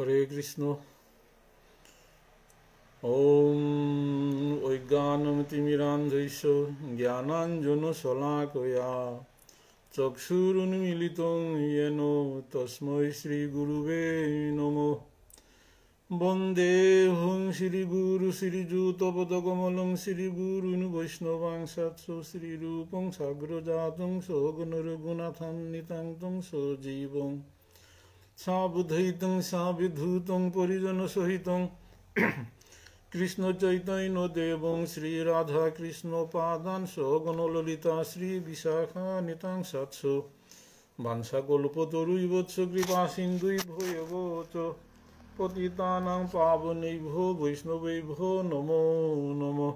হরে কৃষ্ণ ॐ ঐজ্ঞানমতিমিরান্ধৈষ জ্ঞানাঞ্জনশলাকয়া চক্ষুরুন্মিলিतं येन তস্मै শ্রীগুরুবে নমঃ বন্দেহং শ্রীগুরু শ্রীযুতপদকমলং শ্রীগুরুন বৈষ্ণবাংশাৎস শ্রীরূপং সাগ্রজাতং সগণরঘুনাথান্বিতাং সজীবং সাবুধৈতং সাবিধূতং পরিজন সহিতং কৃষ্ণ চৈতন্য দেবং শ্রীরাধা কৃষ্ণ পাদান সগণললিতা শ্রী বিশাখানিতাং সৎসু বাংসাকল্পতরুইবৎস কৃপা সিন্ধুইভয়বচ পতিতানাং পাবনৈভো বৈষ্ণবৈভো নমো নমঃ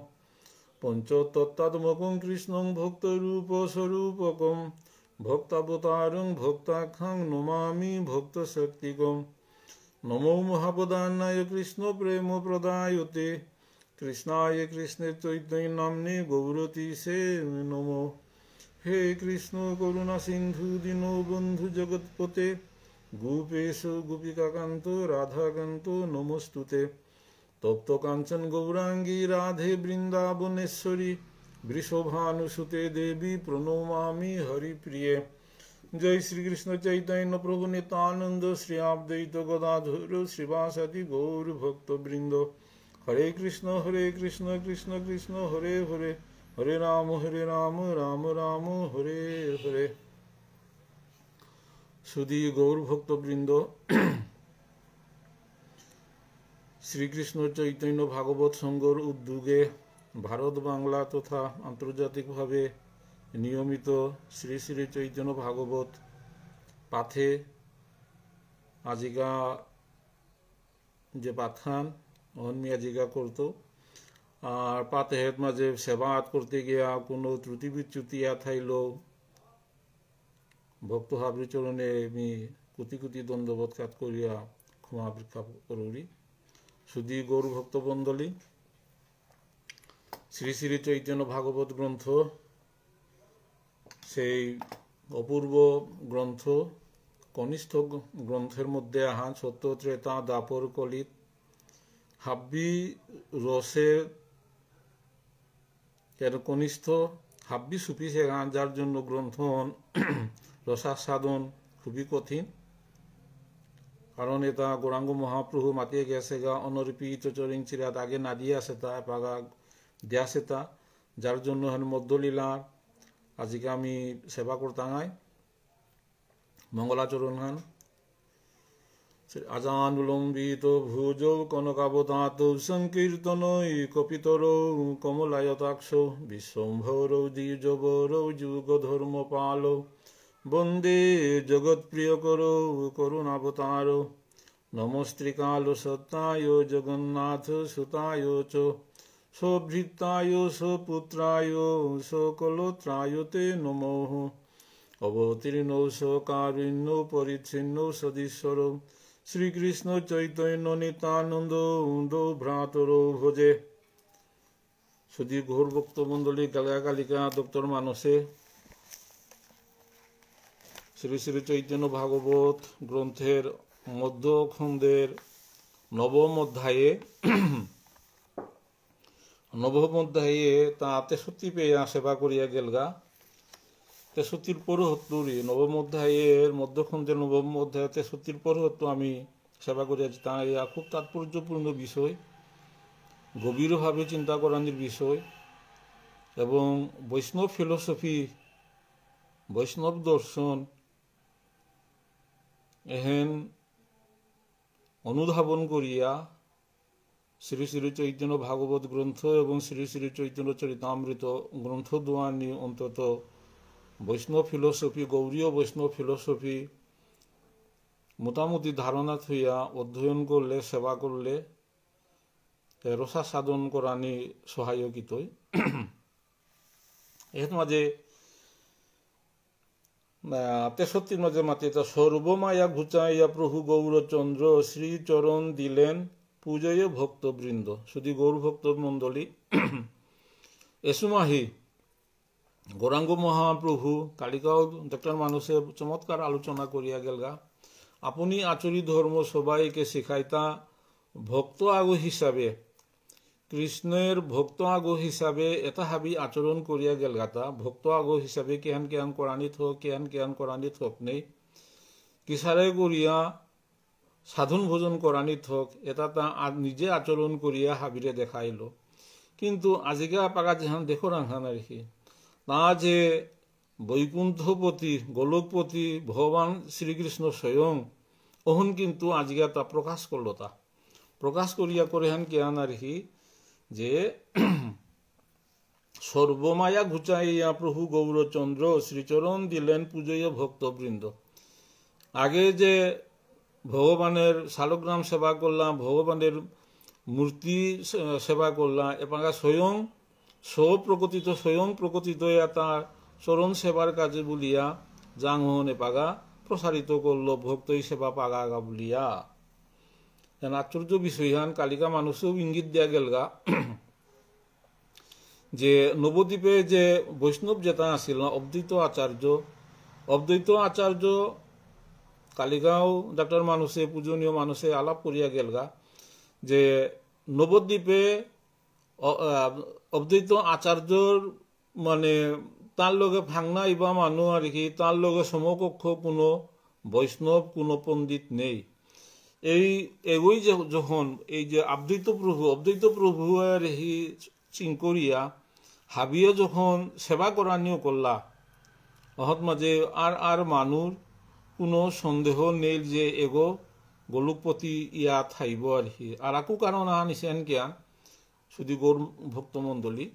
পঞ্চতত্ত্বাত্মকং কৃষ্ণং ভক্তরূপস্বরূপকম ভোক্তাবতারং ভক্তাখ্যাং নমামি শক্তিকম নমো মহাপদান্নায় কৃষ্ণ প্রেম প্রদায়তে কৃষ্ণায় কৃষ্ণের চৈতন্য নাম্নে গৌরতি সে নম হে কৃষ্ণ করুণা সিন্ধু দীন বন্ধু জগৎপতে গোপেশ গোপিকাকান্ত রাধাকান্ত নমস্তুতে তপ্ত কাঞ্চন গৌরাঙ্গী রাধে বৃন্দাবনেশ্বরী বৃষভানুসুতে দেবী প্রণমামি হরি প্রিয়ে জয় শ্রীকৃষ্ণ চৈতন্য প্রভু নিতানন্দ শ্রী আবদৈত গদাধুর শ্রীবাসাদি গৌর ভক্ত বৃন্দ হরে কৃষ্ণ হরে কৃষ্ণ কৃষ্ণ কৃষ্ণ হরে হরে হরে রাম হরে রাম রাম রাম হরে হরে সুদি গৌর ভক্ত বৃন্দ শ্রীকৃষ্ণ চৈতন্য ভাগবত সঙ্গর উদ্যোগে ভারত বাংলা তথা আন্তর্জাতিকভাবে নিয়মিত শ্রী শ্রী চৈতন্য ভাগবত পাথে আজিকা যে পাথান অহনমি আজিকা করতো আর পাথে হেত মাঝে সেবা আত করতে গিয়া কোনো ত্রুটি বিচ্যুতি আথাইল ভক্ত হাবরি চরণে আমি কুতি কুতি কাত করিয়া ক্ষমা ভিক্ষা করি শুধু গৌর ভক্ত বন্দলী শ্রী শ্রী চৈতন্য ভাগবত গ্রন্থ সেই অপূর্ব গ্রন্থ কনিষ্ঠ গ্রন্থের মধ্যে আহা সত্য ত্রেতা দাপর কলিত হাব্বি রসে এর কনিষ্ঠ হাব্বি সুফি সেখা যার জন্য গ্রন্থন রসাসাদন খুবই কঠিন কারণ এটা গৌরাঙ্গ মহাপ্রভু মাতিয়ে গেছে গা অনর্পিত চরিং চিরাত আগে না দিয়ে আছে তা পাগা দেয়া সেতা যার জন্য হেন মধ্যলীলার আজিকে আমি সেবা করতাঙাই মঙ্গলাচরণ হান আজানুলম্বিত ভুজৌ কনকাবতাত সংকীর্তন কপিতর কমলায়তাক্ষ যুগ ধর্ম পাল বন্দে প্রিয় করৌ করুণাবতার নমস্ত্রিকাল সত্তায় জগন্নাথ সুতায় চ সভৃত্তায় সপুত্রায় সকলত্রায় তে নমঃ অবতীর্ণ সকারুণ্য পরিচ্ছিন্ন সদীশ্বর শ্রীকৃষ্ণ চৈতন্য নিতানন্দ ভ্রাতর ভোজে সুদী ঘোর ভক্তমণ্ডলী গালাগালিকা ডক্টর মানসে শ্রী শ্রী চৈতন্য ভাগবত গ্রন্থের মধ্য খণ্ডের নবম অধ্যায়ে নবমধ্যায়ে তা তেষট্টি পেয়ে সেবা করিয়া গেলগা তেষট্টির পরহত্তরই নবমধ্যায়ের মধ্যক্ষণ যে নবম অধ্যায় তেষট্টির পরহত্ত আমি সেবা করিয়াছি তা ইয়া খুব তাৎপর্যপূর্ণ বিষয় গভীরভাবে চিন্তা করানির বিষয় এবং বৈষ্ণব ফিলোসফি বৈষ্ণব দর্শন এহেন অনুধাবন করিয়া শ্রী শ্রী চৈতন্য ভাগবত গ্রন্থ এবং শ্রী শ্রী চৈতন্য চরিতামৃত গ্রন্থ দোয়ানি অন্তত বৈষ্ণব ফিলোসফি গৌরীয় বৈষ্ণব ফিলোসফি মোটামুটি ধারণা থইয়া অধ্যয়ন করলে সেবা করলে রসা সাধন করানি সহায়কিতই এর মাঝে তেষট্টির মাঝে মাতে তা সর্বমায়া ঘুচাইয়া প্রভু গৌরচন্দ্র শ্রীচরণ দিলেন পূজয় ভক্তবৃন্দ শুধু ভক্ত মণ্ডলী এসুমাহি গৌরাঙ্গ মহাপ্রভু কালিকাও ডাক্তার মানুষে চমৎকার আলোচনা করিয়া গেলগা আপনি আচরি ধর্ম সবাইকে শিখাইতা ভক্ত আগু হিসাবে কৃষ্ণের ভক্ত আগু হিসাবে এটা হাবি আচরণ করিয়া তা ভক্ত আগু হিসাবে কেহান কেহান করানিত হোক কেহান কেহান করানিত হোক নেই কিসারে করিয়া সাধন ভোজন করানি থক এটা তা নিজে আচরণ করিয়া হাবিরে দেখাইল কিন্তু আজিকা পাকা যেহান দেখো রাখান আর তা যে বৈকুণ্ঠপতি গোলকপতি ভগবান শ্রীকৃষ্ণ স্বয়ং ওহন কিন্তু আজিকা তা প্রকাশ করল তা প্রকাশ করিয়া করেহান কিয়ান আর রেখি যে সর্বমায়া ঘুচাইয়া প্রভু গৌরচন্দ্র শ্রীচরণ দিলেন পুজোয় ভক্তবৃন্দ আগে যে ভগবানের শালগ্রাম সেবা করলাম ভগবানের মূর্তি সেবা করলাম এবং স্বয়ং স্বপ্রকথিত স্বয়ং প্রকথিত তার চরণ সেবার কাজে বলিয়া জাংহনে পাগা প্রসারিত করল ভক্তই সেবা পাগা গা বলিয়া আশ্চর্য হান কালিকা মানুষও ইঙ্গিত দিয়া গেলগা যে নবদ্বীপে যে বৈষ্ণব যেটা আসিল অবদ্বৈত আচার্য অবদ্বৈত আচার্য কালিগাঁও ডাক্তার মানুষে পূজনীয় মানুষে আলাপ করিয়া গেলগা যে নবদ্বীপে অবদ্বৈত আচার্য মানে তার লগে ভাঙনা ইবা মানুষ আর কি তার লগে সমকক্ষ কোনো বৈষ্ণব কোনো পণ্ডিত নেই এই যে যখন এই যে আবদ্বৈত প্রভু অবদ্বৈত প্রভু আর হি চিঙ্করিয়া হাবিয়ে যখন সেবা করানিও করলা অহৎ মাঝে আর আর মানুষ কোনো সন্দেহ নেই যে এগো গোলুকপতি ইয়া থাইব আর হি আর আকু কারণ আহা নিছেন কিয়া শুধু গৌর ভক্তমণ্ডলী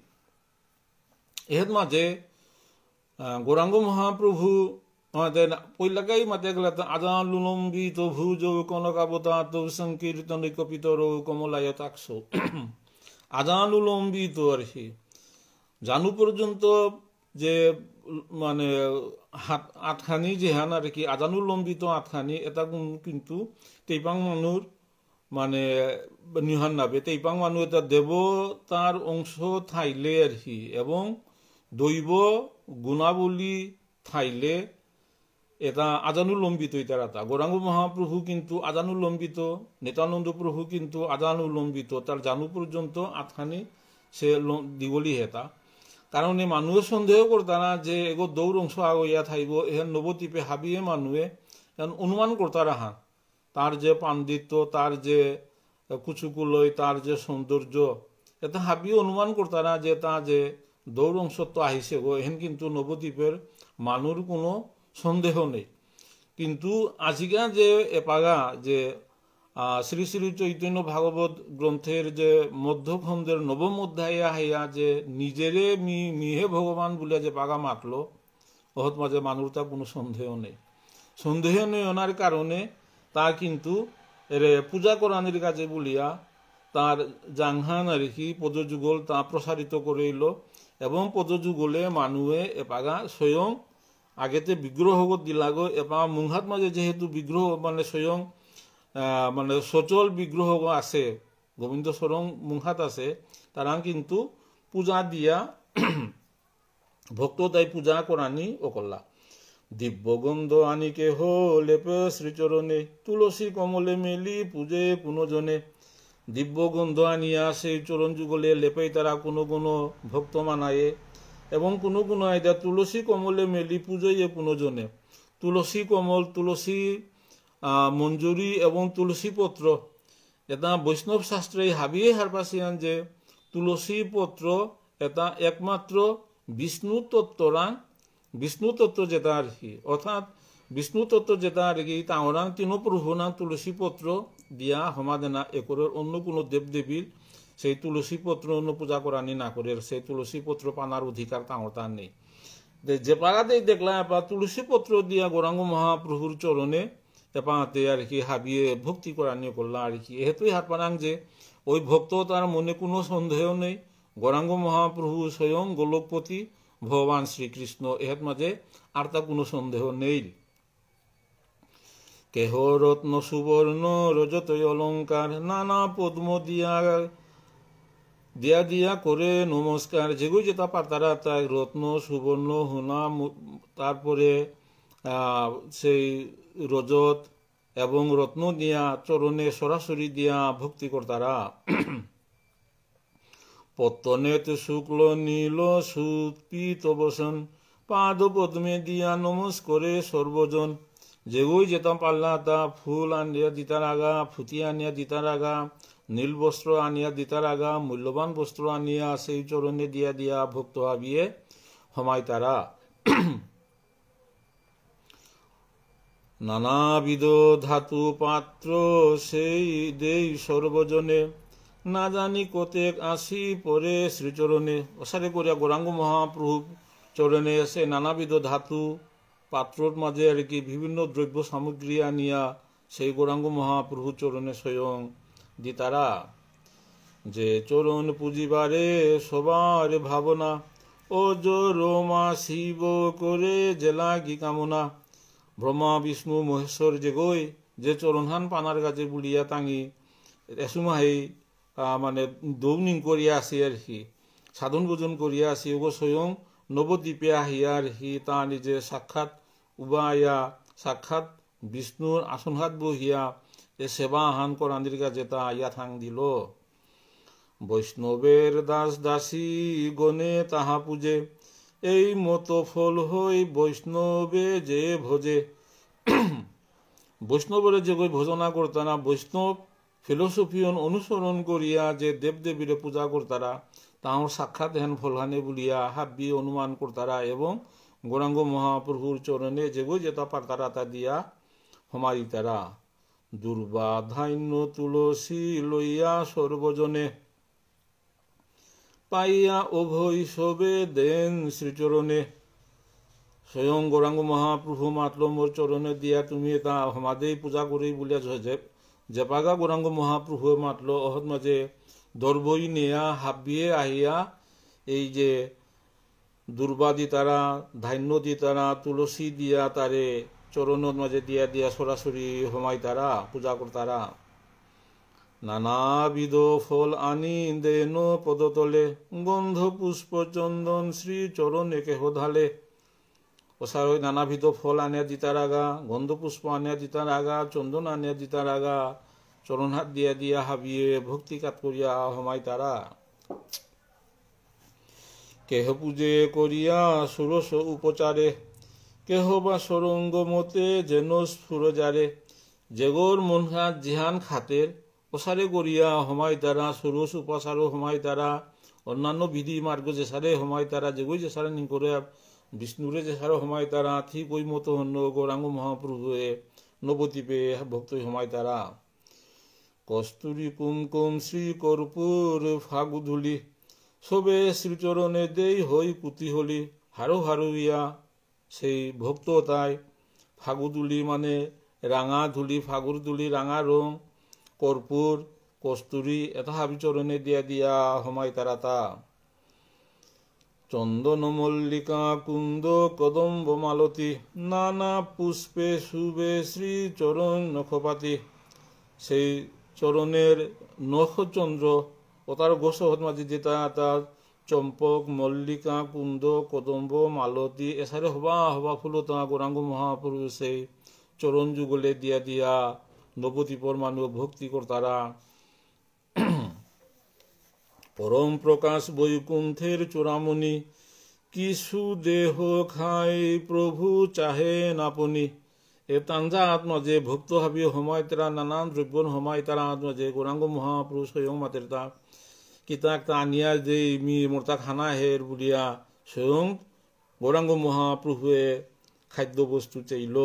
এহেত মাঝে গৌরাঙ্গ মহাপ্রভু আমাদের পৈলাকাই মাতে গেলে আদান লুলম্বি তভু যৌ আবতা তৌ সংকীর্তন কপিত রৌ কমলায় তাকস আদান লুলম্বি তো আর হি জানু পর্যন্ত যে মানে হাত আটখানি যেহান আর কি আজানুলম্বিত লম্বিত আটখানি এটা কিন্তু তেইপাং মানুষ মানে নিহান নাবে তেইপাং মানুষ এটা দেবতার অংশ থাইলে আর কি এবং দৈব গুণাবলী থাইলে এটা আজানুলম্বিত এটার এটা গৌরাঙ্গ মহাপ্রভু কিন্তু আজানুলম্বিত নেতানন্দ প্রভু কিন্তু আজানুলম্বিত তার জানু পর্যন্ত আটখানি সে দিবলি হেতা কাৰণে মানে মানুহে সন্দেহ না যে এগো দৌৰ অংশ আগৰীয়া থাকিব এহেন নবদ্বীপে হাবিয়ে মানুহে এহেন অনুমান কৰতাৰা হান তাৰ যে পাণ্ডিত্য তাৰ যে কুচুকুলয় তাৰ যে সৌন্দৰ্য এটা হাবিয়ে অনুমান না যে তাৰ যে দৌৰ অংশত আহিছে গো এহেন কিন্তু নবদ্বীপের মানুর কোনো সন্দেহ নেই কিন্তু আজিকা যে এপাগা যে শ্রী শ্রী চৈতন্য ভাগবত গ্রন্থের যে মধ্যখণ্ডের নবম অধ্যায়া হাইয়া যে নিজেরে মি মিহে ভগবান বলে যে পাগা মাতল অহৎ মাঝে মানুরতা কোনো সন্দেহ নেই সন্দেহ নেই ওনার কারণে তা কিন্তু রে পূজা কোরআনের কাজে বলিয়া তার জাংহান আর কি পদযুগল তা প্রসারিত এলো এবং পদযুগলে মানুয়ে এপাগা স্বয়ং আগেতে বিগ্রহ দিলাগ এপা মুংহাত মাঝে যেহেতু বিগ্রহ মানে স্বয়ং মানে সচল বিগ্রহ আছে গোবিন্দ সরং মুহাত আছে তারা কিন্তু পূজা দিয়া ভক্ত তাই পূজা করানি অকল্লা দিব্য আনি কেহ লেপে শ্রীচরণে তুলসী কমলে মেলি পূজে কোনোজনে গন্ধ আনিয়া সেই চরণ যুগলে লেপেই তারা কোনো কোনো ভক্ত মানায়ে এবং কোনো কোনো আইদা তুলসী কমলে মেলি পুজোয়ে কোনোজনে তুলসী কমল তুলসী মঞ্জুরি এবং তুলসী পত্র এটা বৈষ্ণব শাস্ত্রে হাবিয়ে হারপাসিয়ান যে তুলসী পত্র এটা একমাত্র বিষ্ণু তত্ত্বরাং বিষ্ণু তত্ত্ব যেটা আর কি অর্থাৎ বিষ্ণু তত্ত্ব যেটা আর কি তাঁরাং তুলসী পত্র দিয়া সমাধানা একরের অন্য কোনো দেবীর সেই তুলসী পত্র অন্য পূজা করানি না করে সেই পত্র পানার অধিকার তাঁর তার নেই যে পাড়াতেই দেখলাম পত্র দিয়া গৌরাঙ্গ মহাপ্রভুর চরণে তেপাঁতে আর কি হাবিয়ে ভক্তি নিয়ে করলাম আর কি এহেতুই হাত পারাং যে ওই ভক্ত তার মনে কোনো সন্দেহ নেই গৌরাঙ্গ মহাপ্রভু স্বয়ং গোলকপতি ভগবান শ্রীকৃষ্ণ এহেত মাঝে আর তা কোনো সন্দেহ নেই কেহ রত্ন সুবর্ণ রজত অলঙ্কার নানা পদ্ম দিয়া দিয়া দিয়া করে নমস্কার যেগুলো যেটা পাতারা তাই রত্ন সুবর্ণ হুনা তারপরে সেই রজত এবং রত্ন দিয়া চরণে সরাসরি দিয়া ভক্তি কর্তারা পত্তনেত শুক্ল নীল সুত বসন পাদ পদ্মে দিয়া নমস্করে সর্বজন ওই যেতাম পাল্লা তা ফুল আনিয়া দিতার আগা ফুটি আনিয়া দিতার আগা নীল বস্ত্র আনিয়া দিতার আগা মূল্যবান বস্ত্র আনিয়া সেই চরণে দিয়া দিয়া ভক্ত হাবিয়ে হমায় তারা নানাবিধ ধাতু পাত্র সেই দেই সর্বজনে না জানি কতেক আসি পরে শ্রীচরণে অসারে করিয়া গৌরাঙ্গ মহাপ্রভু চরণে এসে নানাবিধ ধাতু পাত্রর মাঝে আর কি বিভিন্ন দ্রব্য সামগ্রী আনিয়া সেই গৌরাঙ্গ মহাপ্রভু চরণে স্বয়ং দিতারা যে চরণ পুঁজিবারে সবার ভাবনা ও জোর মা শিব করে জেলা কি কামনা ব্রহ্মা বিষ্ণু মহেশ্বর যে গই যে চরণহান পানার গাছে বুড়িয়া টাঙি এসুমাহি মানে দৌনিং করিয়া আসি আর কি সাধন ভোজন করিয়া আসি ওগো স্বয়ং নবদ্বীপে আহিয়া আর কি তা নিজে সাক্ষাৎ উবায়া সাক্ষাৎ বিষ্ণুর আসনহাত বহিয়া এ সেবা আহান করান্দির গাছে তা আইয়া থাং দিল বৈষ্ণবের দাস দাসী গণে তাহা পূজে এই মতো ফল হই বৈষ্ণবে যে ভোজে বৈষ্ণবরে যে ভোজনা করতারা বৈষ্ণব ফিলোসফিয়ন অনুসরণ করিয়া যে দেবদেবীরে পূজা করতারা তাহার সাক্ষাৎ হেন ফলহানে বলিয়া হাব্বি অনুমান করতারা এবং গৌরাঙ্গ মহাপ্রভুর চরণে যেগো যেতা পারতারা তা দিয়া হমারিতারা দুর্বাধান্য তুলসী লইয়া সর্বজনে পাইয়া উভয় সবে দেন শ্রীচরণে স্বয়ং গৌরাঙ্গ মহাপ্রভু মাতল মোর চরণে দিয়া তুমি এটা সমাধেই পূজা কৰি বুলিয়া জেপাগা গৌরাঙ্গ মহাপ্রভু মাতল অহত মাঝে দর্বই নেয়া হাবিয়ে আহিয়া এই যে দুর্বাদি তারা ধান্য দি তারা তুলসী দিয়া তারে চরণ মাঝে দিয়া দিয়া সরাসরি হমাই তারা পূজা করতারা নানাবিধ ফল আনি দেন পদতলে গন্ধ পুষ্প চন্দন শ্রী চরণ একে হোধালে ওসার ওই নানাবিধ ফল আনিয়া দিতার আগা গন্ধ পুষ্প আনিয়া দিতার আগা চন্দন আনিয়া দিতার আগা চরণ হাত দিয়া দিয়া হাবিয়ে ভক্তি কাত করিয়া হমাই তারা কেহ পূজে করিয়া সুরস উপচারে কেহ বা সরঙ্গ মতে যেন স্ফুরজারে জেগর মনহাত জিহান খাতের ওসারে গড়িয়া সময় দ্বারা সুরুস উপাসারও সময় দ্বারা অন্যান্য বিধি মার্গ জেসারে সময় তারা যেগুই জেসারে নি করে বিষ্ণুরে জেসারে সময় তারা ঠিক ওই মতো অন্য গৌরাঙ্গ মহাপ্রভুয়ে নবদ্বীপে ভক্ত সময় তারা কস্তুরি কুমকুম শ্রী কর্পূর ফাগুধুলি সবে শ্রীচরণে দেই হই পুতি হলি হারু হারু ইয়া সেই ভক্ত তাই ফাগুদুলি মানে রাঙা ধুলি ফাগুর ধুলি রাঙা রং কর্পূর কস্তুরি হাবি চরণে দিয়া দিয়া হমাই তারা তা চন্দন মল্লিকা কুন্দ কদম্ব মালতী নানা পুষ্পে শুভে শ্রী চরণ নখপাতি সেই চরণের নখচন্দ্র ও তার গোসহত মাঝে যেটা তার চম্পক মল্লিকা কুন্দ কদম্ব মালতী এসারে হবা হবা ফুলতা গোরাঙ্গ মহাপুরুষ সেই চরণ যুগলে দিয়া দিয়া নপতি পরমাণু কর্তারা পরম প্রকাশ বৈকুণ্ঠের চোরামণি কিছু দেহ খাই প্রভু চাহে নাপনি তাঞ্জা আত্মা যে ভক্ত হাবি সময় তারা নানান দ্রব্য সময় তারা আত্মা যে গৌরাঙ্গ মহাপুরুষ স্বয়ং মাতের তা কিতাক তা আনিয়া যে মি মোরতা খানা হের বুলিয়া স্বয়ং গৌরাঙ্গ মহাপ্রভুয়ে খাদ্যবস্তু চাইল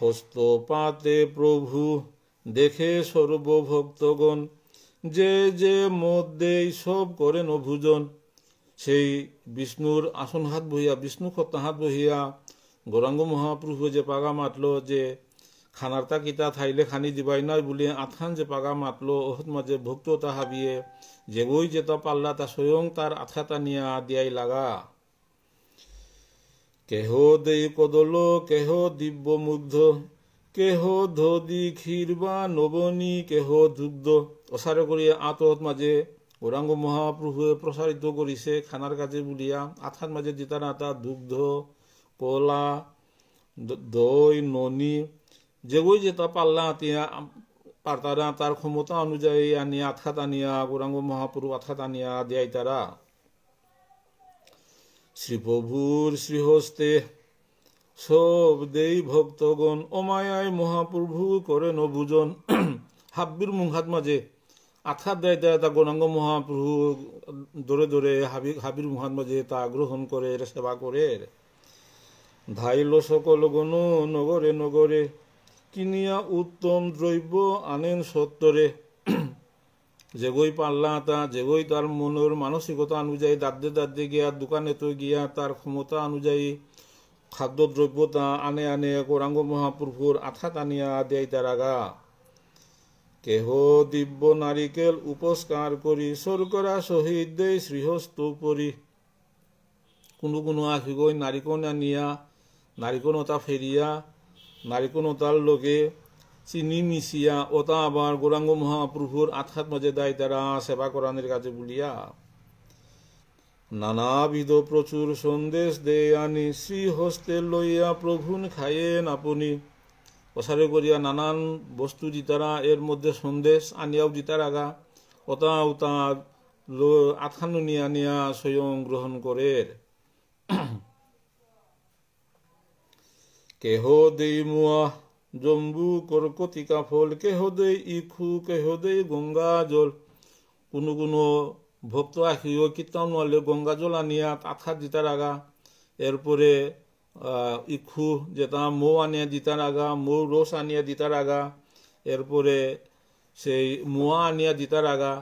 হস্তপাতে প্রভু দেখে সর্বভক্তগণ যে যে মধ্যে সব করেন অভুজন সেই বিষ্ণুর আসন হাত বহিয়া বিষ্ণু খত্তা হাত বহিয়া গৌরাঙ্গ মহাপ্রভু যে পাগা মাতল যে খানার তা কিতা থাইলে খানি দিবাই নয় বলে আথান যে পাগা মাতল ওহত মাঝে ভক্ত বিয়ে যে গই যে তা পাল্লা তা স্বয়ং তার আথাতা নিয়া দিয়াই লাগা কেহ দেই কদল কেহ দিব্য মুগ্ধ কেহ ধদি ক্ষীরবা নবনী কেহ দুগ্ধ প্রসার করিয়া আঁতত মাঝে ওরাঙ্গ মহাপ্রভুয়ে প্রসারিত করিছে খানার কাজে বুলিয়া আঠার মাঝে জিতা নাতা দুগ্ধ কলা দই ননি যেগুই যেটা পাল্লা আতিয়া পার্তারা তার ক্ষমতা অনুযায়ী আনিয়া আঠাত আনিয়া গৌরাঙ্গ মহাপ্রভু আঠাত আনিয়া দিয়াই তারা শ্রীপ্রভুর শ্রীহস্তে সব দেই ভক্তগণ অমায়ায় মহাপ্রভু করেন নভুজন হাব্বির মুখাত মাঝে আথার দেয় তা গণাঙ্গ মহাপ্রভু দরে দরে হাবি হাবির মুহাত মাঝে তা গ্রহণ করে সেবা করে ধাইল সকল গণ নগরে নগরে কিনিয়া উত্তম দ্রব্য আনেন সত্তরে জেগৈ পাল্লা এটা যেগৈ তাৰ মনৰ মানসিকতা অনুযায়ী দাদে দাদে গিয়া দোকানেতো গিয়া তাৰ ক্ষমতা অনুযায়ী খাদ্য দ্ৰব্যতা আনে আনে কৰাংগ মহাপ্ৰভুৰ আঠাত আনি আদিয়াই তাৰ আগা কেহ দিব্য নাৰিকেল উপস্কাৰ কৰি চৰকৰা চহীদ দেই শ্ৰীহস্থ পৰি কোনো কোনো আশি গৈ নাৰিকণ আনিয়া নাৰিকণ এটা ফেৰিয়া নাৰিকণ এটাৰ লগে চিনিমিশিয়া তা আবার গৌরাঙ্গ মহাপ্রভুর আথাত মজেদায় তারা সেবা করানের কাজে বলিয়া নানাবিধ প্রচুর সন্দেশ দে আনি শ্রী হস্তে লইয়া প্রভুন খায়েন আপনি প্রসারে করিয়া নানান বস্তু জিতারা এর মধ্যে সন্দেশ আনিয়াও জিতার আগা ওতা উতা আথানুনি আনিয়া স্বয়ং গ্রহণ করে কেহ দেই মুয়া জম্বু কর্কতিকা ফল কেহদে ইখু কেহ গঙ্গা জল কোনো কোনো ভক্ত আসিও কীর্তন নহলে গঙ্গা জল আনিয়া আথা জিতার আগা এরপরে ইখু যেটা মৌ আনিয়া দিতার আগা মৌ রস আনিয়া দিতার আগা এরপরে সেই মোয়া আনিয়া দিতার আগা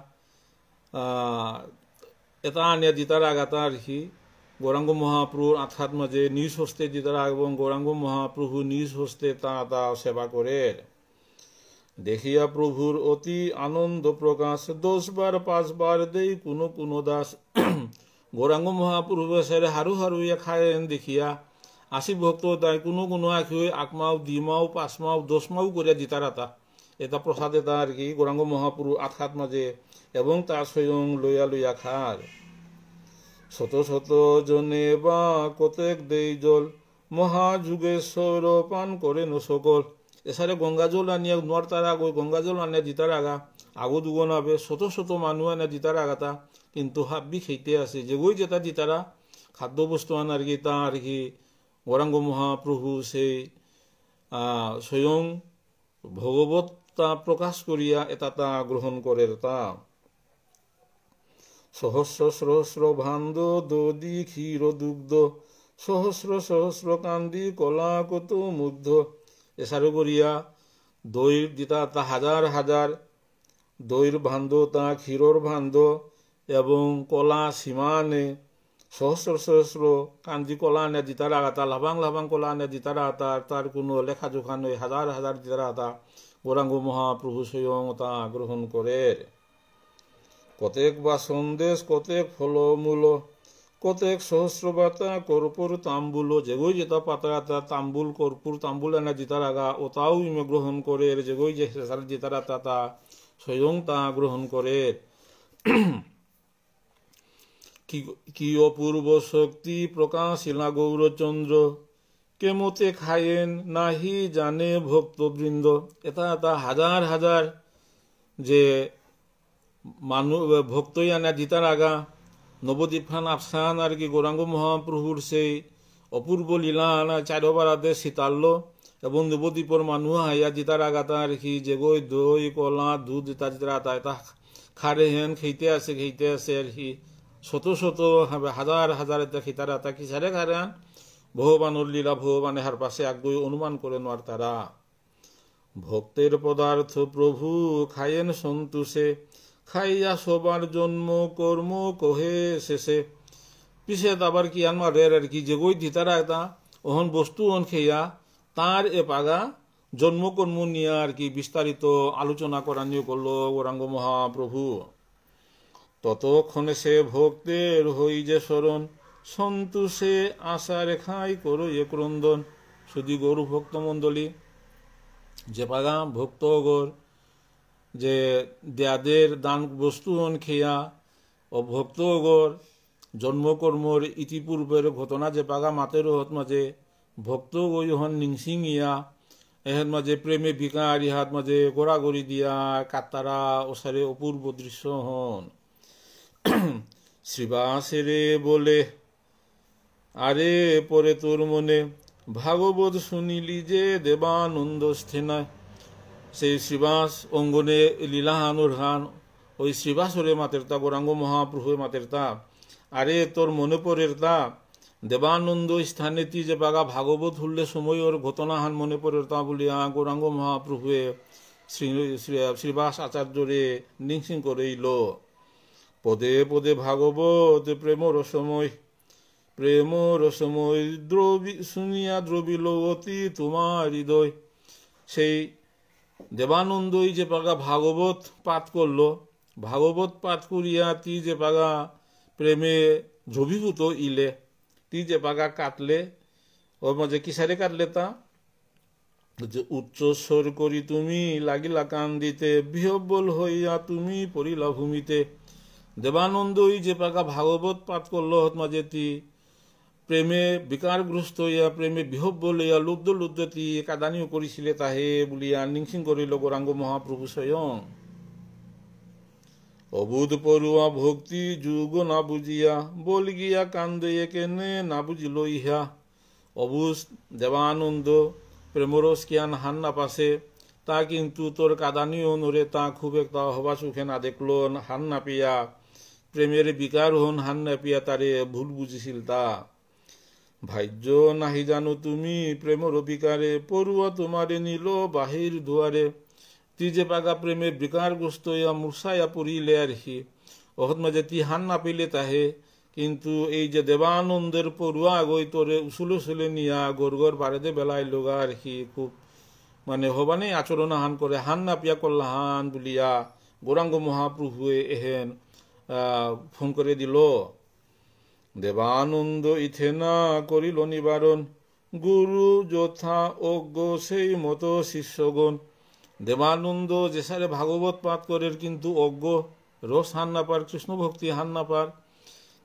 এটা আনিয়া দিতার আগাটা আর কি গৌরাঙ্গ মহাপ্রভুর আধ্যাত্ম যে নিজ হস্তে জিতারা এবং গৌরাঙ্গ মহাপ্রভু নিজ হস্তে তা সেবা করে দেখিয়া প্রভুর অতি আনন্দ প্রকাশ দশবার পাঁচবার দেই কোনো কোনো দাস গৌরাঙ্গ মহাপ্রভু সেরে হারু হারুয়ে খায়েন দেখিয়া আসি ভক্ত তাই কোনো কোনো আঁকি আকমাও দিমাও পাঁচমাও দশমাও করিয়া জিতারা তা এটা প্রসাদে এটা আর কি গৌরাঙ্গ মহাপ্রভু আধ্যাত্মা যে এবং তার স্বয়ং লইয়া লইয়া খায় শত শত জনে বা কতেক দেই জল মহাযুগেশ্বর পান করেন সকল এসারে গঙ্গা জল আনিয়া নোয়ার তার গই গঙ্গা জল আনিয়া দিতার আগা আগো দুগুণ হবে শত শত মানুষ আনিয়া দিতার আগাতা কিন্তু হাব্বি খেতে আছে যেগুই যেটা দিতারা আন আনার কি তা আর কি গৌরাঙ্গ মহাপ্রভু সেই স্বয়ং ভগবত তা প্রকাশ করিয়া এটা তা গ্রহণ করে তা সহস্র সহস্র ভান্দ দদি ক্ষীর দুগ্ধ সহস্র সহস্র কান্দি কলা কত মুগ্ধ এসারো করিয়া দৈর দিতা তা হাজার হাজার দৈর ভান্দ তা ক্ষীরর ভান্দ এবং কলা সীমানে সহস্র সহস্র কান্দি কলা নে দিতার আতা লাভাং লাভাং কলা নে দিতার আতা তার কোনো লেখা জোখা নয় হাজার হাজার দিতার আতা গৌরাঙ্গ মহাপ্রভু স্বয়ং তা গ্রহণ করে કોતેક વા સંદેશ કોતેક ફળમૂલો সহস্র বার্তা কর্পুর তাম্বুল যেগই যেটা পাতা তা তাম্বুল কর্পূর তাম্বুল এনা জিতার আগা ও তাও ইমে গ্রহণ করে যেগই যে সার জিতার তা তা স্বয়ং তা গ্রহণ করে কি অপূর্ব শক্তি প্রকাশিলা গৌরচন্দ্র কেমতে খায়েন নাহি জানে ভক্তবৃন্দ এটা এটা হাজার হাজার যে মানু ভক্তই আনা দিতার আগা নবদ্বীপ খান আফসান আর কি গৌরাঙ্গ মহাপ্রভুর সেই অপূর্ব লীলা আনা চারোবারাতে শীতাল্য এবং নবদ্বীপর মানুষ হাইয়া জিতার আগাতা আর কি যে গই দই কলা দুধ জিতা জিতার আতায় তা খারে হেন খেইতে আছে খেইতে আছে আর কি শত শত হাজার হাজার এটা কি সারে খারে খারান ভগবানের লীলা ভগবানের হার পাশে আগুই অনুমান করে নোয়ার তারা ভক্তের পদার্থ প্রভু খায়েন সন্তুষে খাইয়া শোবার জন্ম কর্ম কহে শেষে পিছে আবার কি আনমা রের আর কি যে গই ধিতারা তা ওহন বস্তু অন খেয়া তার এ পাগা জন্মকর্ম নিয়ে আর কি বিস্তারিত আলোচনা করা নিয়ে করলো ওরাঙ্গ মহাপ্রভু ততক্ষণে সে ভক্তের হই যে স্মরণ সন্তুষে আশা রেখাই করো এ ক্রন্দন শুধু ভক্ত ভক্তমণ্ডলী যে পাগা গর যে দেয়াদের দান হন খেয়া ও ভক্তগর জন্মকর্মর ইতিপূর্বের ঘটনা যে পাগা মাতের হত মাঝে ভক্ত হন নিংসিং ইয়া এহেত মাঝে প্রেমে ভিকার ইহাত মাঝে গোড়াগড়ি দিয়া কাতারা ওসারে অপূর্ব দৃশ্য হন শ্রীবাসেরে বলে আরে পরে তোর মনে ভাগবত শুনিলি যে দেবানন্দ স্থেনায় সেই শ্রীবাস অঙ্গনে লীলাহানুর হান ওই ওরে মাতের তা গৌরাঙ্গ মহাপ্রভু মাতের তা আরে তোর মনে পড়ের তা দেবানন্দ স্থানে তি যে বাগা ভাগবত হুললে সময় ওর ঘটনাহান মনে পড়ের তা বলিয়া গৌরাঙ্গ মহাপ্রভুয়ে শ্রী শ্রীবাস রে নিংসিং করেইল পদে পদে ভাগবত প্রেম রসময় প্রেম রসময় দ্রবি শুনিয়া দ্রবিল অতি তোমার হৃদয় সেই দেবানন্দই যে পাগা ভাগবত পাঠ করল ভাগবত পাঠ করিয়া তি যে পাগা প্রেমে ঝবিভূত ইলে তি যে পাগা কাটলে ওর মাঝে কিসারে কাটলে তা যে উচ্চস্বর করি তুমি লাগিলা কান্দিতে বিহব্বল হইয়া তুমি পড়িলা ভূমিতে দেবানন্দই যে পাগা ভাগবত পাঠ করল হত যেতি তি প্ৰেমে বিকাৰগ্ৰস্ত ইয়া প্ৰেমে বিহব বলে ইয়া লুব্ধ লুব্ধতি কাদানিও কৰিছিলে তাহে বুলি ইয়া নিংচিং কৰিল গৌৰাংগ মহাপ্ৰভু স্বয়ং অবুধ পড়ুয়া ভক্তি যুগ নাবুজিয়া বল গিয়া কান্দয়ে কেনে বুঝিল ইহা অবুধ দেৱানন্দ প্রেমরস কিয়ান হান নাপাছে তা কিন্তু তোর কাদানি অনুরে তা খুব একটা হবা সুখে না দেখল হান না পিয়া প্রেমের বিকার হন হান না পিয়া তারে ভুল বুঝিছিল তা ভাগ্য নাহি জানো তুমি প্রেমর বিকারে পড়ুয়া তোমারে নিল বাহির দুয়ারে তিজে পাগা প্রেমে বিকারগ্রস্ত ইয়া মূর্ষাইয়া পড়িলে আর হি অহত মাঝে তিহান না পেলে তাহে কিন্তু এই যে দেবানন্দের পড়ুয়া গই তোরে উসুলে উসুলে নিয়া গরগর বারেদে বেলাই লগা আর হি খুব মানে হবানে আচরণ হান করে হান না পিয়া করলা হান বলিয়া গৌরাঙ্গ মহাপ্রভুয়ে এহেন ফোন করে দিল দেবানন্দ ইথে না করিল নিবারণ গুরু যথা অজ্ঞ সেই মতো শিষ্যগণ দেবানন্দ যে সারে ভাগবত পাঠ করেন কিন্তু অজ্ঞ রস না পার কৃষ্ণ ভক্তি না পার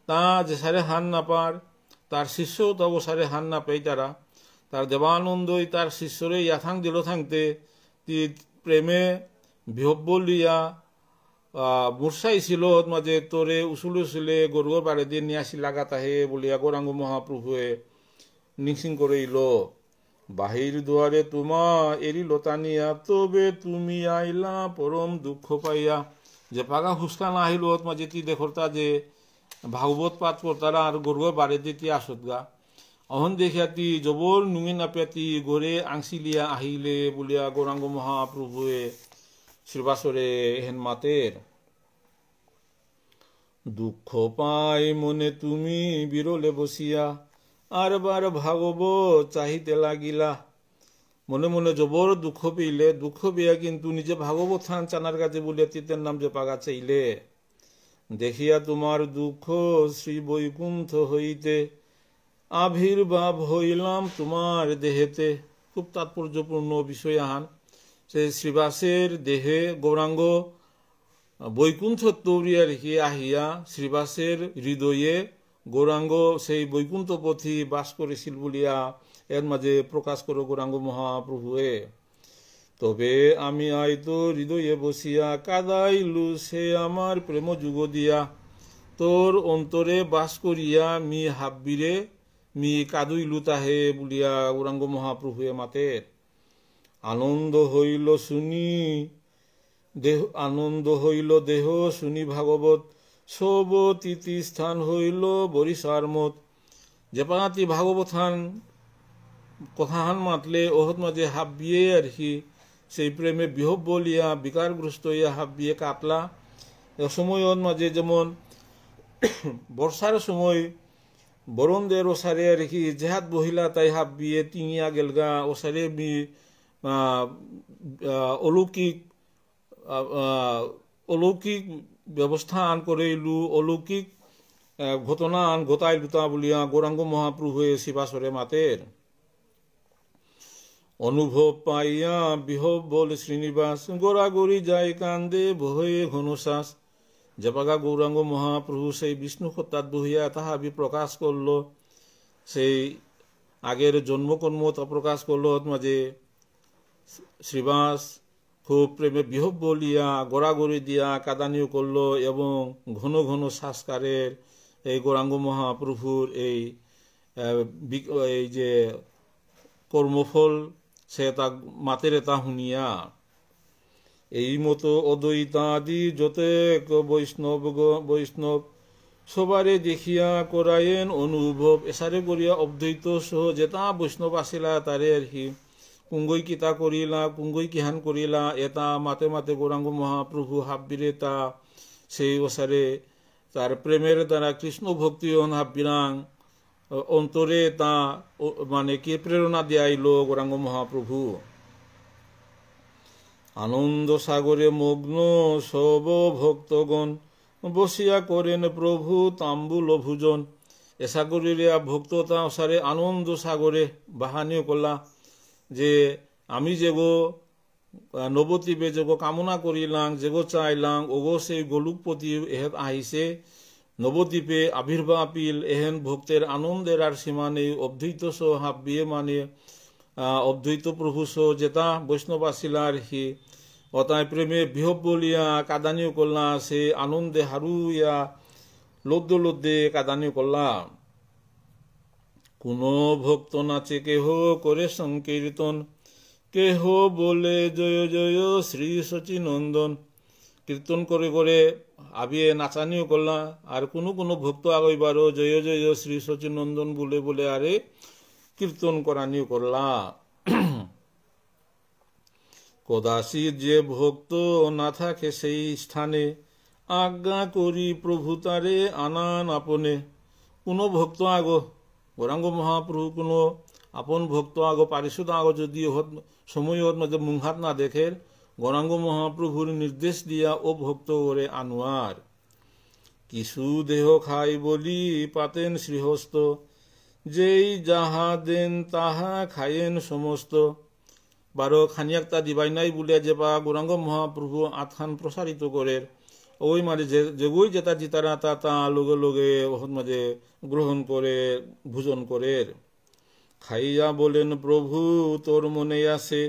তা যে সারে না পার তার শিষ্য তব সারে না পেয়ে তারা তার দেবানন্দই তার শিষ্যরে ইয়াথাং দিল থাকতে প্রেমে বিহব্বলিয়া বুৰ্চাই মাজে তৰে উচুল উচুলে গৰুৰ পাৰেদি নিয়াছিল লাগাত আহে বুলি আগৰাঙু মহাপ্ৰভুৱে নিচিং কৰি ল বাহিৰ দুৱাৰে তোমাৰ এৰি লতানিয়া তবে তুমি আইলা পৰম দুখ পাইয়া যে পাগা সুস্থা নাহিল মাজে তি দেখৰতা যে ভাগৱত পাঠ কৰ্তাৰা আৰু গৰুৰ বাৰেদি তি আছত গা অহন দেখিয়াতি জবৰ নুঙি নাপিয়াতি গৰে আংচিলিয়া আহিলে বুলিয়া গৌৰাংগ মহাপ্ৰভুৱে শ্রীবাসরে হেন মাতের দুঃখ পাই মনে তুমি বিরলে বসিয়া বার ভাগব চাহিতে লাগিলা মনে মনে জবর দুঃখ পেইলে দুঃখ পেয়া কিন্তু নিজে ভাগব থান চানার কাছে বলিয়া তিতের নাম যে পাগা চাইলে দেখিয়া তোমার দুঃখ শ্রী বৈকুণ্ঠ হইতে আভির্ভাব হইলাম তোমার দেহেতে খুব তাৎপর্যপূর্ণ বিষয় আহান সেই শ্রীবাসের দেহে গৌরাঙ্গ বৈকুণ্ঠ তৌরিয়া রেখে আহিয়া শ্রীবাসের হৃদয়ে গৌরাঙ্গ সেই বৈকুণ্ঠপথি বাস করেছিল বলিয়া এর মাঝে প্রকাশ করো গৌরাঙ্গ মহাপ্রভুয়ে তবে আমি তো হৃদয়ে বসিয়া কাদাইলু সে আমার প্রেম যুগ দিয়া তোর অন্তরে বাস করিয়া মি হাব্বিরে মি কাদুইলু তাহে বলিয়া গৌরাঙ্গ মহাপ্রভুয়ে মাতের আনন্দ হইল শুনি দেহ আনন্দ হইল দেহ শুনি ভাগৱত চব তিথি স্থান হইল বৰিচাৰ মত জেপাতি ভাগবতান কথাহান মাতলে অহত মাঝে হাবিয়ে আর কি সেই প্রেমে বিহব বলিয়া বিকারগ্রস্ত ইয়া হাবিয়ে কাতলা সময় মাঝে যেমন বৰ্ষাৰ সময় বৰণদেৰ ওসাৰে আৰ কি যেহাত বহিলা তাই হাবিয়ে টিঙিয়া গেলগা ওসাৰে বি অলৌকিক অলৌকিক ব্যৱস্থান কৰিলোঁ অলৌকিক ঘটনা আন ঘটাই দুটা বুলিয়া গৌৰাংগ মহাপ্ৰভুৱে শিৱাচৰে মাতেৰ অনুভৱ পাইয়া বিহব বল শ্ৰীনিবাস গৰা গৌৰাগৰি যায় কান্দে বহে ঘনশ্বাস জেপাগা গৌৰাংগ মহাপ্ৰভু সেই বিষ্ণু সত্তাত বহিয়া তাহা প্ৰকাশ করল সেই আগের জন্মকর্ম তা প্ৰকাশ করল মাজে শ্রীবাস খুব প্রেমে বিহব বলিয়া গোড়াগড়ি দিয়া কাদানিও করল এবং ঘন ঘন সংস্কারের এই গৌরাঙ্গ মহাপ্রভুর এই এই যে কর্মফল সে তা মাতেরে তা শুনিয়া এই মতো অদ্বৈতাদি যতেক বৈষ্ণব বৈষ্ণব সবারে দেখিয়া করায়েন অনুভব এসারে করিয়া অদ্বৈত সহ যেতা বৈষ্ণব আসিলা তারে আর কুঙ্গই কিতা করিলা কুঙ্গই কিহান করিলা এটা মাতে মাতে গৌরাঙ্গ মহাপ্রভু হাব্বিরে তা সেই অসারে তার প্রেমের দ্বারা কৃষ্ণ ভক্তি হাববিরাং অন্তরে তা মানে কি প্রেরণা দেয়াইল গৌরাঙ্গ মহাপ্রভু আনন্দ সাগরে মগ্ন সব ভক্তগণ বসিয়া করেন প্রভু তাম্বুল ভুজন এসাগরিয়া ভক্ততা অসারে আনন্দ সাগরে বাহানীয় কলা যে আমি যেগো নবদ্বীপে যেগো কামনা করিলাম যেগো চাইলাং ওগো সেই গোলুকপতি এহেত আহিছে নবদ্বীপে আবির্ভাবিল এহেন ভক্তের আনন্দের আর সীমানে অবধৈত সো বিয়ে মানে অবদ্বৈত প্রভু সো যেতা আর হি অতায় প্রেমে বিহব বলিয়া কাদানীয় কল্যা সে আনন্দে হারুইয়া লদ্দে লদ্দে কাদানীয় করলাম কোনো ভক্ত নাচে কেহ করে সংকীর্তন কেহ বলে জয় জয় শ্রী নন্দন কীর্তন করে করে আবিয়ে নাচানিও করলাম আর কোনো কোনো ভক্ত আগইবারও জয় জয় শ্রী নন্দন বলে বলে আরে কীর্তন করানিও করলা কদাচিৎ যে ভক্ত না থাকে সেই স্থানে আজ্ঞা করি প্রভু তারে আনান আপনে কোনো ভক্ত আগ গৌরাঙ্গ মহাপ্রভু কোনো আপন ভক্ত আগ পারিশুদ্ধ আগ যদি সময় ওর মধ্যে মুংহাত না দেখেন গৌরাঙ্গ মহাপ্রভুর নির্দেশ দিয়া ও ভক্ত ওরে আনোয়ার কিছু দেহ খাই বলি পাতেন শ্রীহস্ত যেই যাহা দেন তাহা খায়েন সমস্ত বারো খানিয়াক্তা দিবাই নাই বলিয়া যে বা গৌরাঙ্গ মহাপ্রভু আথান প্রসারিত করেন ওই মাঝে যে ওই জেতা জিতারা তা তা লোগে লোগে ওহত মাঝে গ্রহণ করে ভোজন করে খাইয়া বলেন প্রভু তোর মনে আছে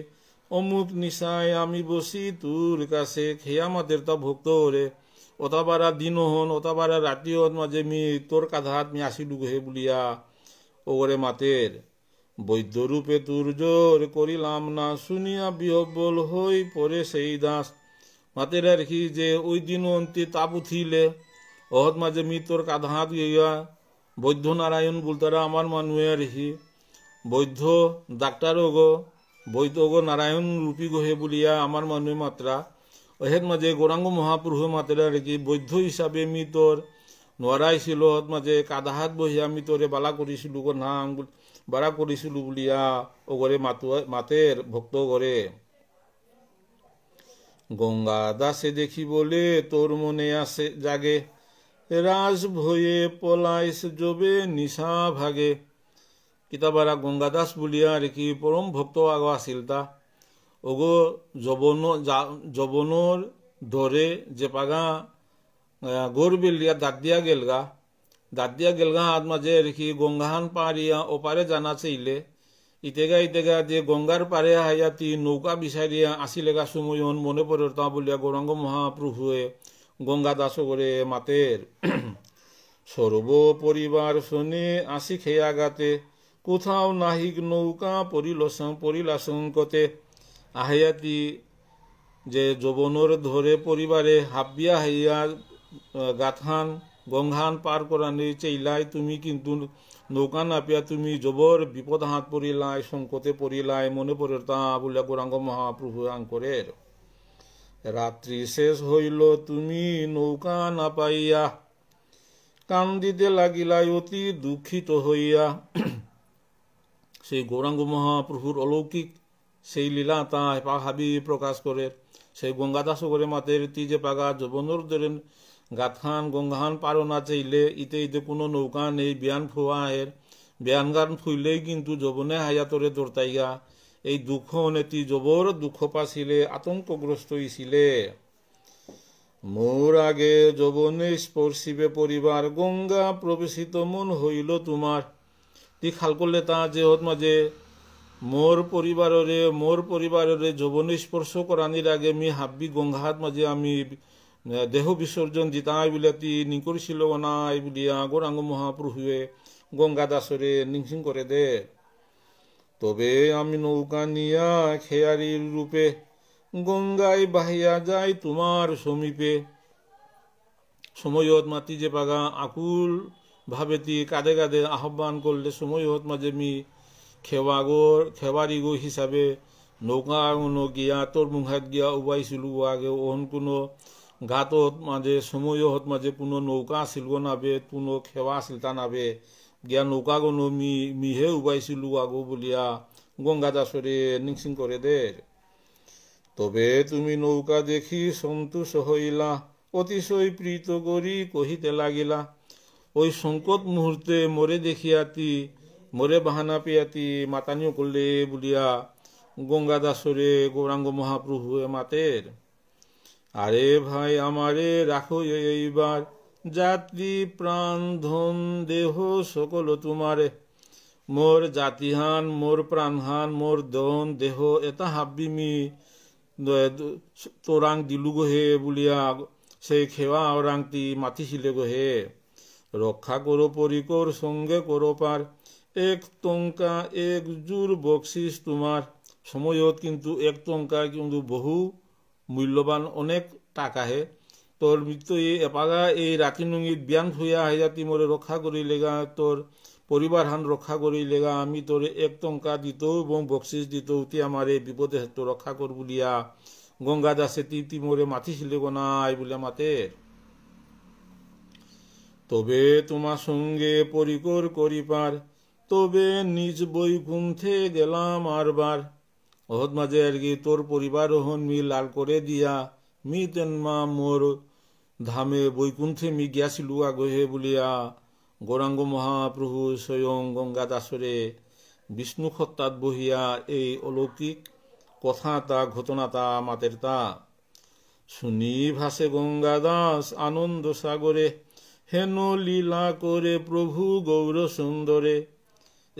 অমুক নিশায় আমি বসি তোর কাছে আমাদের তা ভক্ত রে অতাবারা দিন হন অতাবারা রাতি হন মাঝে মি তোর কাঁধাত মি আসিলু হে বলিয়া ওরে মাতের বৈদ্যরূপে তুর্জোর করিলাম না শুনিয়া বিহবল হই পরে সেই দাস মাতে রাখি যে ওই দিন অন্তি তাপ থিলে অহত মাঝে মিতর কাঁধ হাত গইয়া বৈদ্য নারায়ণ বলতারা আমার মানুয়ে রাখি বৈদ্য ডাক্তার গো বৈদ্য গো নারায়ণ রূপী গোহে বলিয়া আমার মানুষ মাত্রা অহেত মাঝে গৌরাঙ্গ মহাপুরুষ মাত্রা রাখি বৈদ্য হিসাবে মৃতর নোয়ারাইছিল অহত মাজে কাদাহাত বহি আমি তৰে বালা কৰিছিলোঁ নাম বালা কৰিছিলোঁ বুলিয়া ওগরে মাতো মাতের ভক্ত গড়ে গঙ্গা দাসে দেখি বলে তোর মনে আসে জাগে রাজ ভয়ে পলাইস জবে নিশা ভাগে কিতাবারা গঙ্গা দাস বুলিয়া রেখি পরম ভক্ত আগ আসিল তা ওগো যবন যবনর ধরে যে পাগা গোর বেলিয়া দাঁত দিয়া গেলগা দাঁত দিয়া গেলগা হাত মাঝে রেখি গঙ্গাহান পাড়িয়া ওপারে জানা চাইলে ইতেগা ইতেগা যে গঙ্গার পারে হাইয়াতি নৌকা বিচারিয়া লেগা সুময়ন মনে তা বলিয়া গৌরাঙ্গ মহাপ্রভুয়ে গঙ্গা দাস করে মাতের সর্ব পরিবার শুনে আসি খেয়া গাতে কোথাও নাহিক নৌকা কতে পরিলাসঙ্কতে আহিয়াতি যে যৌবনর ধরে পরিবারে হাবিয়া হাইয়া গাথান গঙ্গান পার করা নেই চেইলাই তুমি কিন্তু নৌকা নাপিয়া তুমি জবর বিপদ হাত পড়িলাই সংকটে পড়িলাই মনে পড়ে তা বলিয়া গৌরাঙ্গ মহাপ্রভু আঙ্করের রাত্রি শেষ হইল তুমি নৌকা না পাইয়া কান্দিতে লাগিলাই অতি দুঃখিত হইয়া সেই গৌরাঙ্গ মহাপ্রভুর অলৌকিক সেই লীলা তা হেপা হাবি প্রকাশ করে সেই গঙ্গাদাস করে মাতের তিজে পাগা যবনর দেরেন গাথান গঙ্গান পারো না চাইলে ইতে ইতে কোনো নৌকা নেই বিয়ান ফুয়া এর বিয়ান গান ফুইলেই কিন্তু যবনে তরে দরতাইয়া এই দুঃখ নেতি জবর দুঃখ পাছিলে আতঙ্কগ্রস্ত হইছিলে মোর আগে যবনে স্পর্শিবে পরিবার গঙ্গা প্রবেশিত মন হইল তোমার তি খাল করলে তা যে হত মাঝে মোর পরিবারে মোর পরিবারে যবনে স্পর্শ করানির আগে মি হাব্বি হাত মাঝে আমি দেহ বিসর্জন জিতাই বিলাতি নি কৰিছিল নাই বুলিয়া গৌৰাংগ মহাপ্রভুয়ে গংগা দাসৰে নিংসিং কৰে দে তবে আমি নৌকা নিয়া খেয়ারির রূপে গঙ্গায় বাহিয়া যাই তোমার সমীপে সময়ত মাতি যে পাগা আকুল ভাবেতি কাঁদে কাঁদে আহ্বান করলে সময়ত মাঝে মি খেবাগর খেবারি গো হিসাবে নৌকা গিয়া তোর মুখাত গিয়া উবাইছিল আগে ওহন কোনো হত মাঝে সময়ত মাঝে কোনো নৌকা আসিল নাবে কোনো খেওয়া আসিল তা নাবে গিয়া নৌকা গনো মি মিহে উবাইছিল আগো বলিয়া গঙ্গা দাসরে নিংসিং করে দে তবে তুমি নৌকা দেখি সন্তোষ হইলা অতিশয় প্রীত করি কহিতে লাগিলা ওই সংকট মুহূর্তে মরে দেখিয়াতি মরে বাহানা পিয়াতি মাতানিও করলে বলিয়া গঙ্গা দাসরে গৌরাঙ্গ মহাপ্রভু মাতের আরে ভাই আমারে রাখো এইবার জাতি প্রাণ ধন দেহ সকল তোমারে মোর জাতিহান মোর প্রাণহান মোর ধন দেহ এটা হাবিমি তোরাং দিলু গহে বলিয়া সেই খেওয়া ওরাংটি মাতিছিলে গহে রক্ষা করো পরিকর সঙ্গে করো পার এক টঙ্কা এক জুর বকশিস তোমার সময়ত কিন্তু এক টঙ্কা কিন্তু বহু মূল্যবান অনেক টাকা হে তোর মৃত্যু এই এপাগা এই রাকিনুঙিত ব্যাং থুয়া হাইজাতি মোরে রক্ষা করি লেগা তোর পরিবার হান রক্ষা করি লেগা আমি তোর এক টঙ্কা দিত এবং বকশিস দিত উঠি আমার এই বিপদে হাত রক্ষা কর বলিয়া গঙ্গা দাসে তি মোরে মাতিছিলে গো নাই বলিয়া মাতে তবে তোমার সঙ্গে পরিকর করিপার তবে নিজ গুমথে গেলাম আরবার ওহদ মাঝে আর কি তোর পরিবার হন মি লাল করে দিয়া মি তেন মা মোর ধামে বৈকুণ্ঠে মি গিয়াছিলু আগহে বলিয়া গৌরাঙ্গ মহাপ্রভু স্বয়ং গঙ্গা দাসরে বিষ্ণু সত্তাত বহিয়া এই অলৌকিক কথা তা ঘটনা তা মাতের তা শুনি ভাসে গঙ্গা দাস আনন্দ সাগরে হেন লীলা করে প্রভু গৌর সুন্দরে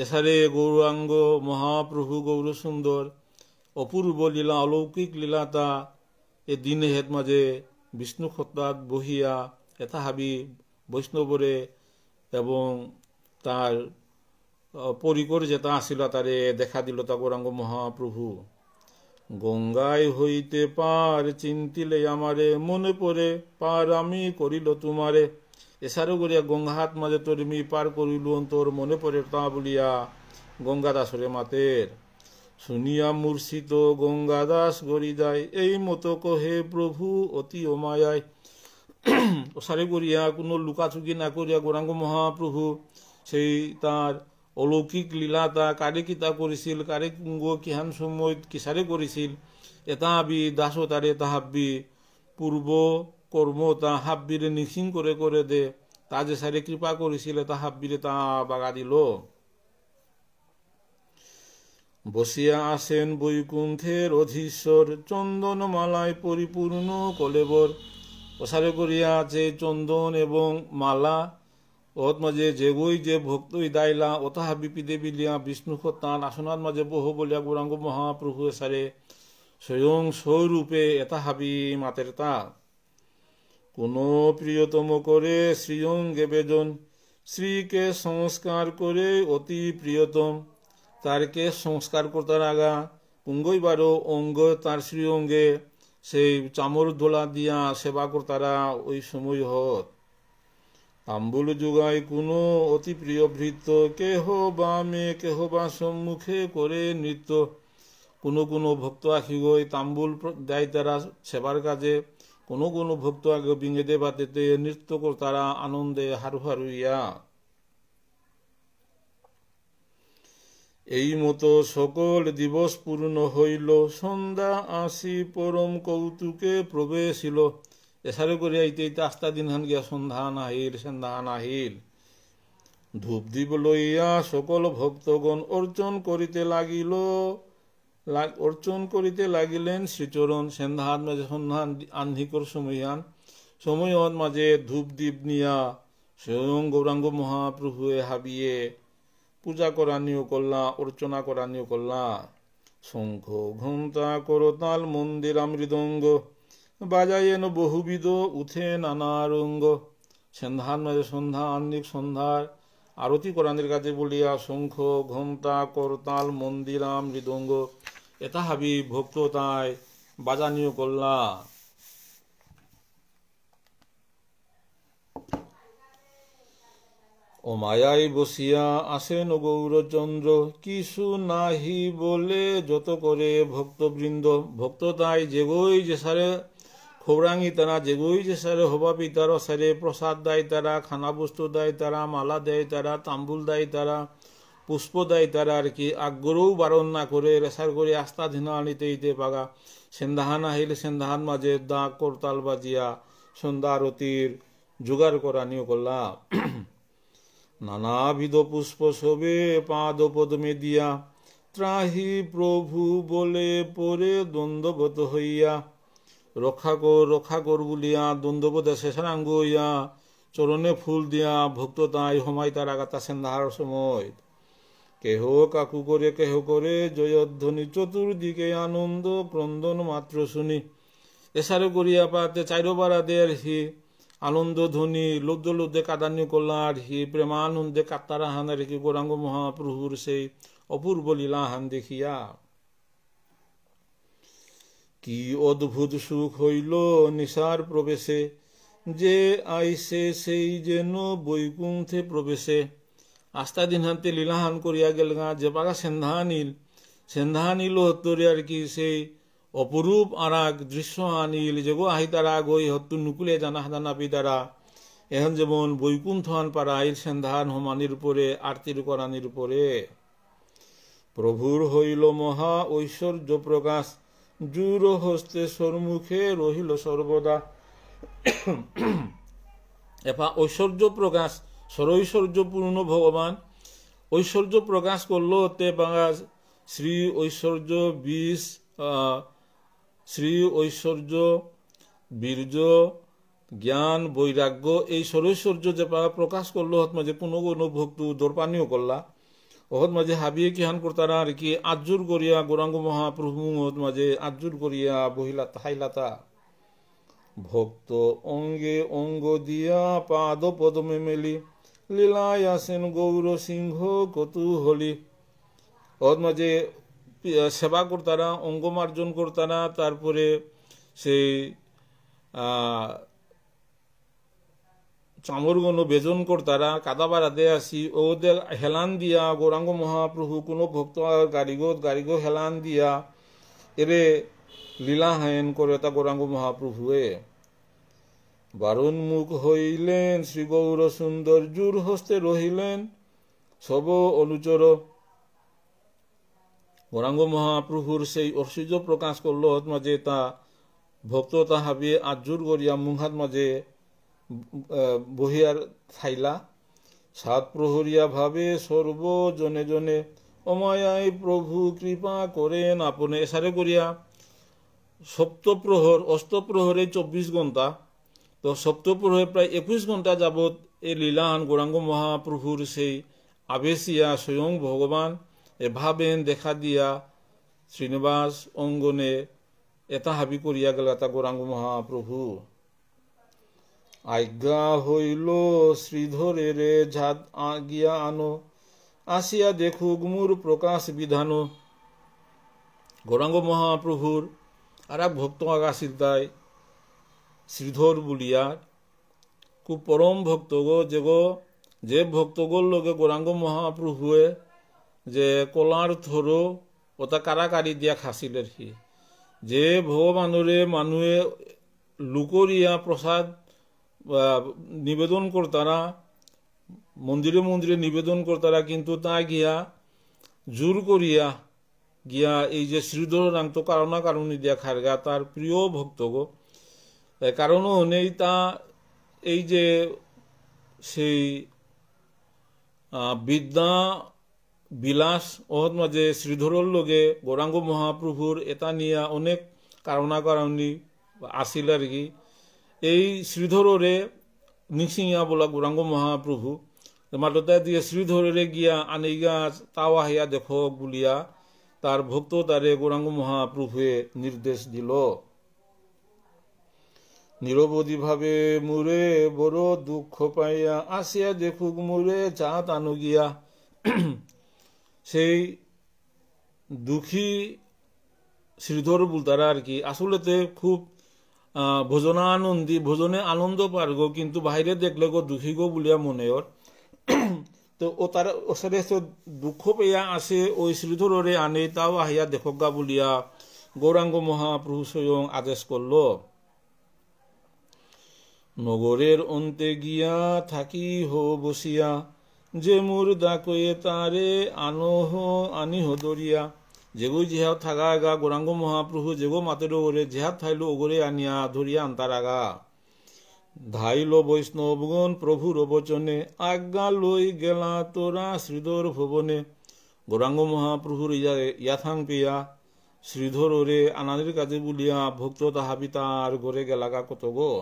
এসারে গৌরাঙ্গ মহাপ্রভু গৌর সুন্দর অপূর্ব লীলা অলৌকিক লীলা তা এ দিনে হেত মাঝে বিষ্ণু খত্রাত বহিয়া হাবি বৈষ্ণবরে এবং তার পরিকর যেটা আসিল তারে দেখা দিল তা গৌরাঙ্গ মহাপ্রভু গঙ্গায় হইতে পার চিন্তিলে আমারে মনে পড়ে পার আমি করিল তোমারে এসারও করিয়া গঙ্গা হাত মাঝে তোর মি পার করিল তোর মনে পড়ে তা বলিয়া গঙ্গা দাসরে মাতের শুনিয়া মূর্ছিত গঙ্গাদাস গরিদায় এই মতো কহে প্রভু অতি অমায়ায় অসারে করিয়া কোনো লুকাচুকি না করিয়া গৌরাঙ্গ মহাপ্রভু সেই তার অলৌকিক লীলা তা কারে কিতা করেছিল কারে কুঙ্গ কিহান সময় কিসারে করেছিল এটা হাবি দাস তারে এটা হাব্বি পূর্ব কর্ম তা হাব্বিরে নিশিং করে করে দে তা যে সারে কৃপা করেছিল এটা হাব্বিরে তা বাগা দিল বসিয়া আসেন বৈকুণ্ঠের অধীশ্বর মালায় পরিপূর্ণ কলেবর প্রসারে করিয়া যে চন্দন এবং মালা অতমাঝে মাঝে যেগৈ যে ভক্তই দাইলা অতাহা বিপিদে বিলিয়া বিষ্ণু তান আসনাত মাঝে বহু বলিয়া গৌরাঙ্গ মহাপ্রভু সারে স্বয়ং স্বরূপে এটা হাবি মাতের তা কোন প্রিয়তম করে শ্রীয়ং গেবেজন শ্রীকে সংস্কার করে অতি প্রিয়তম তারকে সংস্কার করতে আগা পুঙ্গই বারো অঙ্গ তার শ্রী অঙ্গে সেই চামর দোলা দিয়া সেবা করতারা ওই সময় হত তাম্বুল যুগায় কোনো অতি প্রিয় ভৃত্য কেহ বা মেয়ে কেহ বা সম্মুখে করে নৃত্য কোনো কোনো ভক্ত আখিগই তাম্বুল দেয় তারা সেবার কাজে কোনো কোনো ভক্ত আগে বিঙে দেবাতে নৃত্য কর্তারা আনন্দে হারু হারুইয়া এই মতো সকল দিবস পূর্ণ হইল সন্ধ্যা আসি পরম কৌতুকে প্রবেশিল এসারে করিয়া ইতে ইতে আস্তা হান গিয়া সন্ধ্যা নাহিল সন্ধ্যা নাহিল ধূপ দিব লইয়া সকল ভক্তগণ অর্চন করিতে লাগিল অর্চন করিতে লাগিলেন শ্রীচরণ সন্ধ্যা মাঝে সন্ধান আহ্নিকর সময়ান সময়ত মাঝে ধূপ দ্বীপ নিয়া স্বয়ং গৌরাঙ্গ মহাপ্রভুয়ে হাবিয়ে পূজা করা নিয়েও করলা অর্চনা করা নিয়েও করলা শঙ্খ ঘন্টা করতাল মন্দির মৃদঙ্গ বাজাইয়েন বহুবিধ উঠে নানা রঙ্গ সন্ধ্যার মাঝে সন্ধ্যা আন্দিক সন্ধ্যার আরতি কোরআনের কাছে বলিয়া শঙ্খ ঘন্টা করতাল মন্দিরাম মৃদঙ্গ এটা হাবি তাই বাজানীয় করলা ও মায়াই বসিয়া আসেন গৌরচন্দ্র কিছু নাহি বলে যত করে ভক্তবৃন্দ ভক্ত তাই যেগই যে সারে খোবরাঙি তারা যেগুই যে সারে হবা পিতার সারে প্রসাদ দেয় তারা খানা বস্তু দেয় তারা মালা দেয় তারা তাম্বুল দেয় তারা পুষ্প দেয় তারা আর কি আগ্রহ বারণ না করে রেসার করে আস্থা ধিনা আনিতে ইতে পাগা সেন্ধাহান আহিলে সেন্ধাহান মাঝে দা করতাল বাজিয়া সন্ধ্যা আরতির জোগাড় করা নিয়ে করলাম নানাবিধ পুষ্প শোভে পাদপদমে দিয়া ত্রাহি প্রভু বলে পরে দ্বন্দ্বগত হইয়া রক্ষা কর রক্ষা কর বলিয়া দ্বন্দ্ববতে শেষাঙ্গ হইয়া চরণে ফুল দিয়া ভক্ত তাই হোমাই তার আগাতাছেন তাহার সময় কেহ কাকু করে কেহ করে জয়ধ্বনি চতুর্দিকে আনন্দ ক্রন্দন মাত্র শুনি এসারে করিয়া পাতে চাইরবার আদেয়ার হি আনন্দ ধ্বনি আনন্দধ্বনি লুব্ধ কাদান্য কল্যাণ হি প্রেমানন্দে হান রেখে গৌরাঙ্গ মহাপ্রভুর সেই অপূর্ব লীলাহান দেখিয়া কি অদ্ভুত সুখ হইল নিশার প্রবেশে যে আইসে সেই যেন বৈকুণ্ঠে প্রবেশে আস্থা হাতে লীলাহান করিয়া গেল গা যে পাগা সেন্ধাহানিল সেন্ধানিল আর কি সেই অপরূপ আরাগ দৃশ্য আনিল যোগো আহিতারাগ ওই হত্তু নুকুলে জানা পিতারা এখন যেমন পারা আইল সেন্ধান হোমানির উপরে আরতির করানির উপরে প্রভুর হইল মহা ঐশ্বর্য প্রকাশ জুর হস্তে সরমুখে রহিল সর্বদা এফা ঐশ্বর্য প্রকাশ পূর্ণ ভগবান ঐশ্বর্য প্রকাশ করল তে বাঙা শ্রী ঐশ্বর্য বিষ শ্রী ঐশ্বর্য বীর্য জ্ঞান বৈরাগ্য এই সরৈশ্বর্য যে প্রকাশ করলো হত মাঝে পুনগণ ভক্ত দর্পানীয় করলা অহত মাঝে হাবিয়ে কিহান করতারা আর কি আজ্জুর করিয়া গৌরাঙ্গ মহাপ্রভু হত মাঝে আজ্জুর করিয়া বহিলা হাইলাতা ভক্ত অঙ্গে অঙ্গ দিয়া পাদ পদমে মেলি লীলায় আসেন গৌর সিংহ কতুহলি অহত মাঝে সেবা করতারা অঙ্গমার্জন করতারা তারপরে সেই চামরগণ বেজন করতারা কাদাবারা দে আসি ওদের হেলান দিয়া গৌরাঙ্গ মহাপ্রভু কোনো ভক্ত গাড়িগ গাড়িগ হেলান দিয়া এরে লীলা হায়ন করে তা গৌরাঙ্গ মহাপ্রভুয়ে বারণ মুখ হইলেন শ্রী গৌর সুন্দর জুর হস্তে রহিলেন সব অনুচর গৌরাঙ্গ মহাপ্রভুর সেই ঐশ্বর্য প্রকাশ করল মাঝে তা ভক্ত তাহাবি আজুর গড়িয়া মুহাত মাঝে বহিয়ার থাইলা সাত প্রহরিয়া ভাবে সর্ব জনে জনে অমায় প্রভু কৃপা করেন আপনে এসারে করিয়া সপ্তপ্রহর অষ্টপ্রহরে চব্বিশ ঘন্টা তো সপ্তপ্রহরে প্রায় একুশ ঘন্টা যাবৎ এই লীলান গৌরাঙ্গ মহাপ্রভুর সেই আবেশিয়া স্বয়ং ভগবান এভাবেন দেখা দিয়া শ্রীনিবাস অঙ্গনে এটা হাবি করিয়া গেল এটা গৌরাঙ্গ মহাপ্রভু আজ্ঞা হইল শ্রীধরে রে ঝাদ গিয়া আনো আসিয়া দেখুক মুর প্রকাশ বিধানো গৌরাঙ্গ মহাপ্রভুর আর এক ভক্ত আগাছিল তাই শ্রীধর বুলিয়ার খুব পরম ভক্ত গো যে গো যে ভক্তগোর লগে গৌরাঙ্গ মহাপ্রভুয়ে যে কলাৰ থৰু ওটা কারাকারি দিয়া খাসিল সি যে ভগৱানৰে মানুহে লুকরিয়া প্ৰসাদ নিবেদন করতারা মন্দিরে মন্দিরে নিবেদন করতারা কিন্তু তা গিয়া জোর করিয়া গিয়া এই যে শ্রীধর তো কারণা কারণী দিয়া খারগা তার প্রিয় ভক্ত গো কারণ নেই তা এই যে সেই বিদ্যা বিলাস ওহৎ মাঝে শ্রীধরর লগে গৌরাঙ্গ মহাপ্রভুর এটা নিয়া অনেক কারণা কারণী আছিল আর কি এই শ্রীধররে নিসিংহা বলা গৌরাঙ্গ মহাপ্রভু মাদতায় দিয়ে শ্রীধররে গিয়া আনিগা তাওয়া হিয়া দেখ বলিয়া তার ভক্ত তারে গৌরাঙ্গ মহাপ্রভুয়ে নির্দেশ দিল নিরবধিভাবে মুরে বড় দুঃখ পাইয়া আসিয়া দেখুক মুরে যা তানু গিয়া সেই দুঃখী শ্রীধর তারা আর কি আসলেতে খুব ভোজনানন্দী ভোজনে আনন্দ পারগ কিন্তু বাহিরে দেখলে গো দুঃখী গো বলিয়া মনে ওর তো ও তার ওসারে দুঃখ পেয়া আসে ওই শ্রীধরে আনে তাও আহিয়া দেখক গা বলিয়া গৌরাঙ্গ মহাপ্রভু স্বয়ং আদেশ করল নগরের অন্তে গিয়া থাকি হো বসিয়া যে মুর্দা কয়ে তারে আনহ আনিহ দরিয়া যেগো জিহাও থাকা আগা গোরাঙ্গ মহাপ্রভু যেগো মাতের ওরে জেহাত থাইল ওগরে আনিয়া ধরিয়া আন্তার আগা ধাইল বৈষ্ণবগণ প্রভুর বচনে আজ্ঞা লই গেলা তোরা শ্রীধর ভবনে গোরাঙ্গ মহাপ্রভুর ইয়াথাং পিয়া শ্রীধর ওরে আনাদের কাজে বুলিয়া ভক্ত তার গোরে গেলাগা কত গো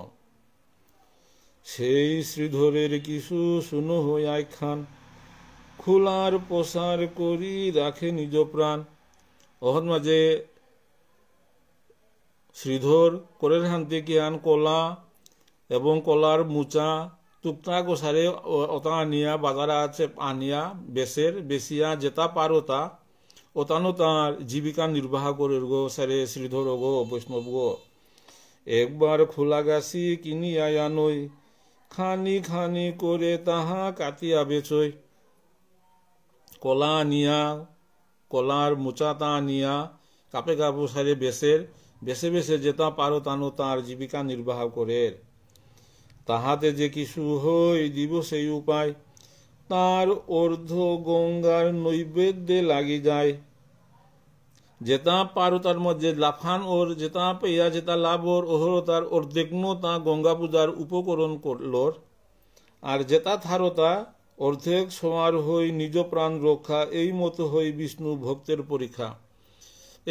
সেই শ্রীধরের কিছু শুনো হইয়াই খান খোলার প্রসার করি রাখে নিজ প্রাণ অহন মাঝে শ্রীধর করের হান্তি কিয়ান কলা এবং কলার মোচা টুকটা গোসারে ওটা আনিয়া বাজারে আছে আনিয়া বেসের বেসিয়া যেটা পারো তা ওতানো তার জীবিকা নির্বাহ করে গো সারে শ্রীধর গো বৈষ্ণব গো একবার খোলা গাছি কিনিয়া নই খানি খানি করে তাহা কাটিয়া বেচই কলা নিয়া কলার মোচাতা নিয়া কাপে কাপড় সারে বেসের বেছে বেছে যেতা পারো তানো তার জীবিকা নির্বাহ করে তাহাতে যে কিছু হই দিব সেই উপায় তার অর্ধ গঙ্গার নৈবেদ্যে লাগি যায় যেতা पारो তার মধ্যে লাফান ওর যেতা পেয়া যেতা ওর ওহর তার দেখনো তা গঙ্গা পূজার উপকরণ করলোর আর যেতা থারতা অর্ধেক সমার হই নিজ প্রাণ রক্ষা এই মতো হই বিষ্ণু ভক্তের পরীক্ষা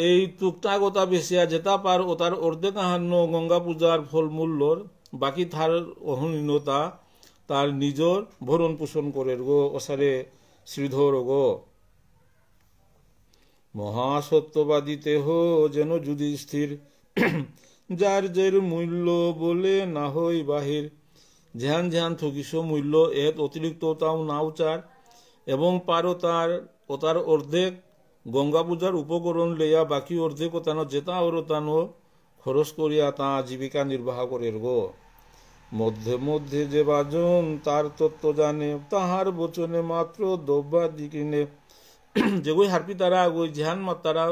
এই তুকটাগতা বেশিয়া যেতা পার ও তার অর্ধেক আহান্ন গঙ্গা পূজার ফল মূল্যর বাকি থার অহনীনতা তার নিজর ভরণ পোষণ করে গো অসারে শ্রীধর গো মহাসত্যবাদীতে হো যেন যুধিষ্ঠির যার যের মূল্য বলে না হই বাহির ধ্যান ঝ্যান থকিস মূল্য এত অতিরিক্ত তাও না উচার এবং পারো তার ও তার অর্ধেক গঙ্গা পূজার উপকরণ লইয়া বাকি অর্ধেক তান জেতা ওর তানো খরচ করিয়া তা জীবিকা নির্বাহ করে গো মধ্যে মধ্যে যে বাজন তার তত্ত্ব জানে তাহার বচনে মাত্র দ্রব্যাদি কিনে যেগুই হারপি তারা ওই জেহান মত তারা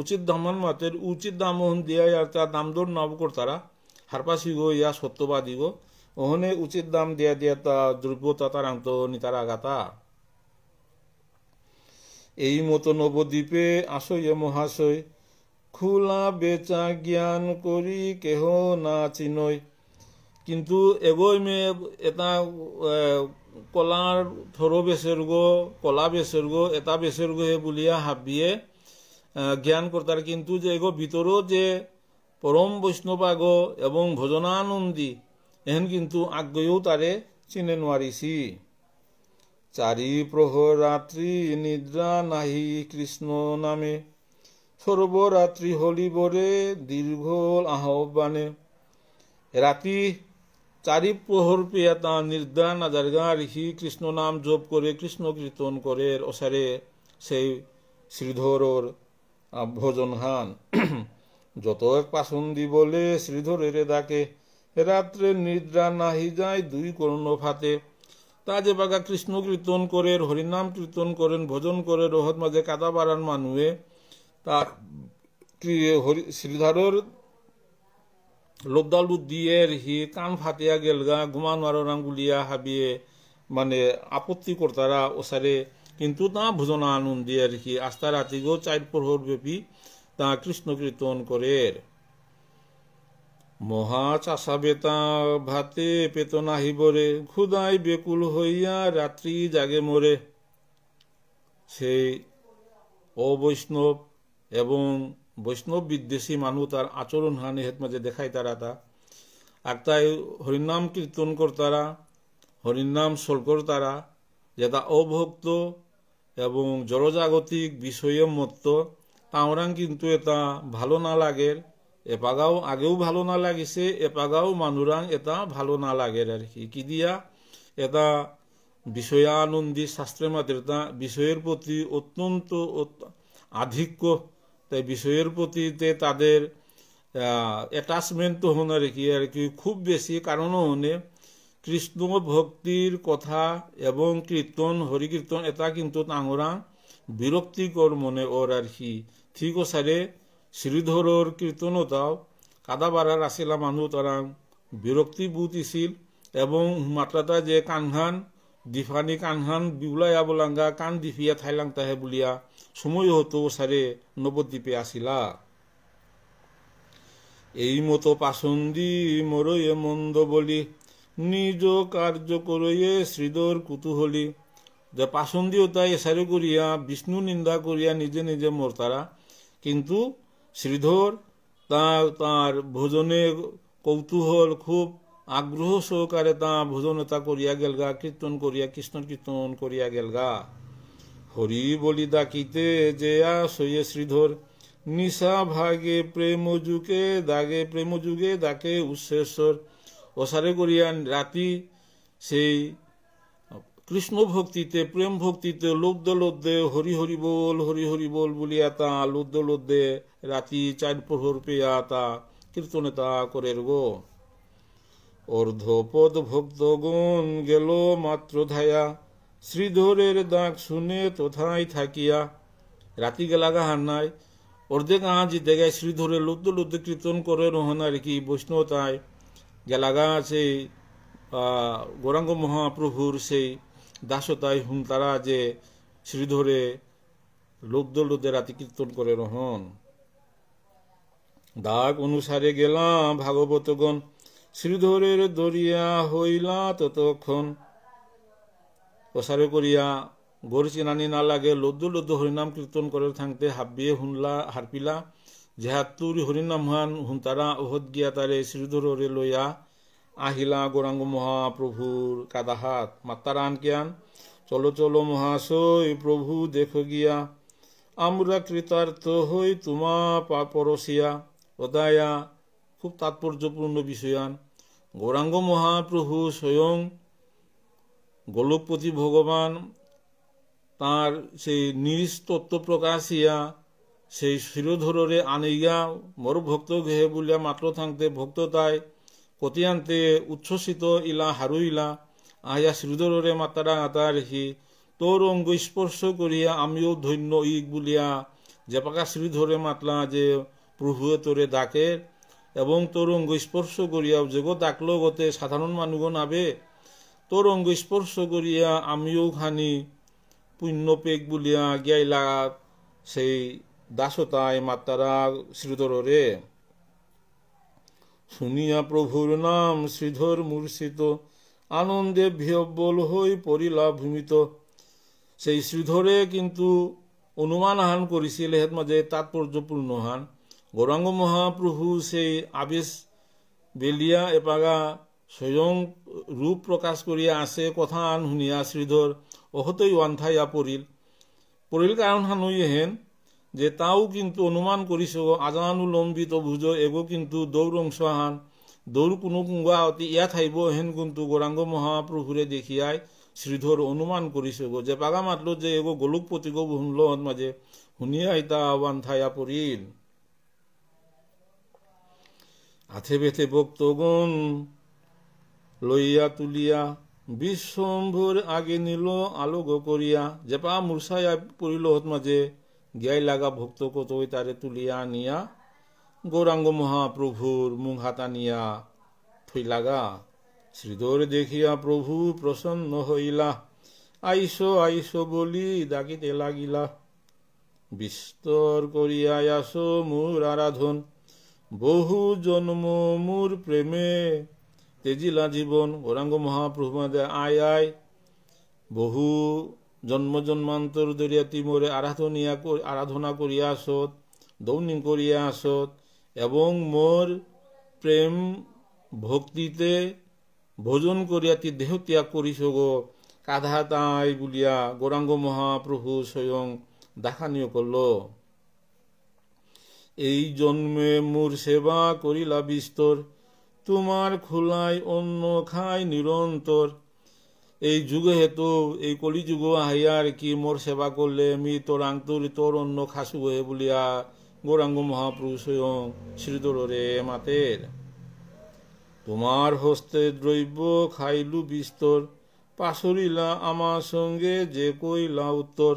উচিত দমন মতের উচিত দাম ওহন দিয়া আর তার দাম দৌড় কর তারা হারপাসি গো ইয়া সত্যবাদী গো ওহনে উচিত দাম দিয়া দিয়া তা দ্রব্যতা তার আন্ত নিতারা গাতা এই মতো নবদ্বীপে আসয় মহাশয় খোলা বেচা জ্ঞান করি কেহ না চিনয় কিন্তু এগোই মে এটা কলাৰ থৰ বেচেৰগ কলা বেচেৰগ এটা বেচেৰগ হে বুলিয়া হাবিয়ে জ্ঞান কৰ্তাৰ কিন্তু যে এগো ভিতৰো যে পৰম আগ এবং ভজনানন্দী এহেন কিন্তু আগৈও তাৰে চিনে নোৱাৰিছি চাৰি প্ৰহৰ ৰাত্ৰি নিদ্ৰা নাহি কৃষ্ণ নামে সৰ্বৰাত্ৰি হলিবৰে দীৰ্ঘ আহ্বানে ৰাতি চারি প্রহর পেয়া তাঁর নির্দান আজারগাঁ রেখি কৃষ্ণ নাম জপ করে কৃষ্ণ কীর্তন করে অসারে সেই শ্রীধরর ভোজন হান যত এক পাসন্দি বলে শ্রীধরের ডাকে রাত্রে নিদ্রা নাহি যায় দুই কর্ণ ফাতে তা যে বাগা কৃষ্ণ কীর্তন করে হরিনাম কীর্তন করেন ভোজন করে রহত মাঝে কাদা বাড়ান মানুয়ে তা হরি শ্রীধরের লোকদালু দিয়ে হি কান ফাটিয়া গেলগা গুমান আর রাঙ্গুলিয়া হাবিয়ে মানে আপত্তি কর্তারা ওসারে কিন্তু তা ভোজনা দিয়ে হি আস্থা গো চার প্রহর ব্যাপী তা কৃষ্ণ কীর্তন করে মহা চাষা বেতা ভাতে পেত নাহি ক্ষুদাই বেকুল হইয়া রাত্রি জাগে মরে সেই অবৈষ্ণব এবং বৈষ্ণব বিদ্বেষী মানুষ তার আচরণ হানি হেত মাঝে দেখায় তারা তা আর তাই হরিনাম কীর্তন করতারা হরিনাম সোল তারা যেটা অভক্ত এবং জড়জাগতিক বিষয় মত্ত তাওরাং কিন্তু এটা ভালো না লাগের এপাগাও আগেও ভালো না লাগিছে এপাগাও মানুরাং এটা ভালো না লাগের আর কি কি দিয়া এটা বিষয়ানন্দী শাস্ত্রের মাত্র বিষয়ের প্রতি অত্যন্ত আধিক্য তাই বিষয়ের প্রতিতে তাদের অ্যাটাচমেন্ট তো হন আর কি আর কি খুব বেশি কারণও হনে কৃষ্ণ ভক্তির কথা এবং কীর্তন কীর্তন এটা কিন্তু তাঁরা বিরক্তিকর মনে ওর আর কি ঠিক সারে শ্রীধরর কীর্তনতাও কাদাবাড়ার আসিলা মানুষ তারা বিরক্তি ইছিল এবং মাত্রাটা যে কানহান দিফানি কানহান বিউলাইয়া বলাঙ্গা কান দিফিয়া থাইলাং তাহে বুলিয়া সময় হতো সারে নবদ্বীপে আসিলা এই মতো পাসন্দি মরয়ে মন্দ বলি নিজ কার্য করয়ে শ্রীধর কুতুহলী যে পাসন্দীয়তা এসারে করিয়া বিষ্ণু নিন্দা করিয়া নিজে নিজে মর্তারা কিন্তু শ্রীধর তা তার ভোজনে কৌতূহল খুব আগ্রহ সহকারে তা ভোজনতা করিয়া গেলগা কীর্তন করিয়া কৃষ্ণ কীর্তন করিয়া গেলগা হরি বলি ডাকিতে যেয়া সইয়ে শ্রীধর নিশা ভাগে প্রেমযুগে দাগে প্রেমযুগে দাকে উচ্ছেশ্বর অসারে করিয়া রাতি সেই কৃষ্ণ ভক্তিতে প্রেম ভক্তিতে লোব্দ লোদ্দে হরি হরি বল হরি হরি বল বলিয়া তা লোদ্দ দে রাতি চার প্রহর পেয়া তা কীর্তনে তা করে গো অর্ধপদ ভক্তগণ গেল মাত্র ধায়া শ্রীধরের ডাক শুনে তোথায় থাকিয়া রাতিকে লাগা হান্নায় অর্ধেক আজি দেখায় শ্রীধরে লুদ্ধ লুদ্ধ কীর্তন করে আর কি বৈষ্ণবতায় গেলাগা সেই গৌরাঙ্গ মহাপ্রভুর সেই দাসতায় হুম তারা যে শ্রীধরে লুব্ধ লুদ্ধে রাতি কীর্তন করে রহন দাগ অনুসারে গেলাম ভাগবতগণ শ্রীধরের দরিয়া হইলা ততক্ষণ প্রসারে করিয়া গড় চিনানি না লাগে লদ্দু লদ্দু হরিনাম কীর্তন করে থাকতে হাব্বিয়ে হুনলা হারপিলা জেহাত্তুরি হরিনাম হান হুন্তারা ওহদ গিয়া তারে শ্রীধরে লইয়া আহিলা গৌরাঙ্গ মহাপ্রভুর কাদাহাত মাত্তারান আন চলো চলো মহাশয় প্রভু দেখ গিয়া আমরা কৃতার্থ হই তোমা পরশিয়া অদায়া খুব তাৎপর্যপূর্ণ বিষয়ান গৌরাঙ্গ মহাপ্রভু স্বয়ং গোলকপতি ভগবান তার সেই নিজ তত্ত্ব প্রকাশিয়া সেই শিরোধরে আনিয়া মর ভক্ত ঘেহে বলিয়া মাত্র থাকতে ভক্ত তাই কতি আনতে উচ্ছ্বসিত ইলা হারু ইলা আহিয়া শিরোধরে মাতারা আতা রেখি তোর অঙ্গ স্পর্শ করিয়া আমিও ধন্য ইক বলিয়া জেপাকা শ্রীধরে মাতলা যে প্রভুয়ে তোরে ডাকে এবং তোর অঙ্গ স্পর্শ করিয়া জগৎ ডাকলো গতে সাধারণ মানুষ নাবে তোর অঙ্গ স্পর্শ করিয়া আমিও ঘানি পুণ্য পেক বলিয়া গিয়াইলা সেই দাসতায় মাতারা রে শুনিয়া প্রভুর নাম শ্রীধর মূর্ছিত আনন্দে ভিয়ব্বল হই পরিলা ভূমিত সেই শ্রীধরে কিন্তু অনুমান হান করেছিল হেত মাঝে তাৎপর্যপূর্ণ হান গৌরাঙ্গ মহাপ্রভু সেই আবেশ বেলিয়া এপাগা স্বয়ং রূপ প্রকাশ করিয়া আসে কথা আন শুনিয়া শ্রীধর অহতই অন্থাইয়া পড়িল পড়িল কারণ হানুই এহেন যে তাও কিন্তু অনুমান করিস আজানুলম্বিত ভুজ এগো কিন্তু দৌরংসহান দৌড় কোনো কুঙ্গা অতি ইয়া থাইব হেন কিন্তু গৌরাঙ্গ মহাপ্রভুরে দেখিয়াই শ্রীধর অনুমান করিস গো যে পাগা মাতল যে এগো গোলুক পতিগ হুনল মাঝে শুনিয়াই তা আহ্বান পড়িল আথে বেথে ভক্তগণ লইয়া তুলিয়া বিশ্বম্ভুর আগে নিল আলোক করিয়া জেপা মূর্ছাইয়া পড়িল হত মাঝে জ্ঞাই লাগা ভক্ত কতই তারে তুলিয়া নিয়া গৌরাঙ্গ মহাপ্রভুর মুখ হাত আনিয়া থই লাগা শ্রীধর দেখিয়া প্রভু প্রসন্ন হইলা আইস আইস বলি ডাকিতে লাগিলা বিস্তর করিয়া আস মোর আরাধন বহু জন্ম মোর প্রেমে তেজিলা জীবন গৌরাঙ্গ মহাপ্রভুমাদে আয় আয় বহু জন্ম জন্মান্তর দরিয়া তিমরে আরাধনিয়া আরাধনা করিয়া আসত দৌনি করিয়া আসত এবং মোর প্রেম ভক্তিতে ভোজন করিয়া তি দেহ ত্যাগ করিস গো কাধা তাই বলিয়া গৌরাঙ্গ মহাপ্রভু স্বয়ং দেখানীয় করল এই জন্মে মোর সেবা করিলা বিস্তর তোমার খোলায় অন্য খায় নিরন্তর এই যুগে হেতু এই কলিযুগ আহিয়ার কি মোর সেবা করলে মি তোর আংতুরি তোর অন্য খাসু হয়ে বলিয়া গৌরাঙ্গ মহাপুরুষ স্বয়ং শ্রীদরে মাতের তোমার হস্তে দ্রব্য খাইলু বিস্তর পাশরিলা আমার সঙ্গে যে কইলা উত্তর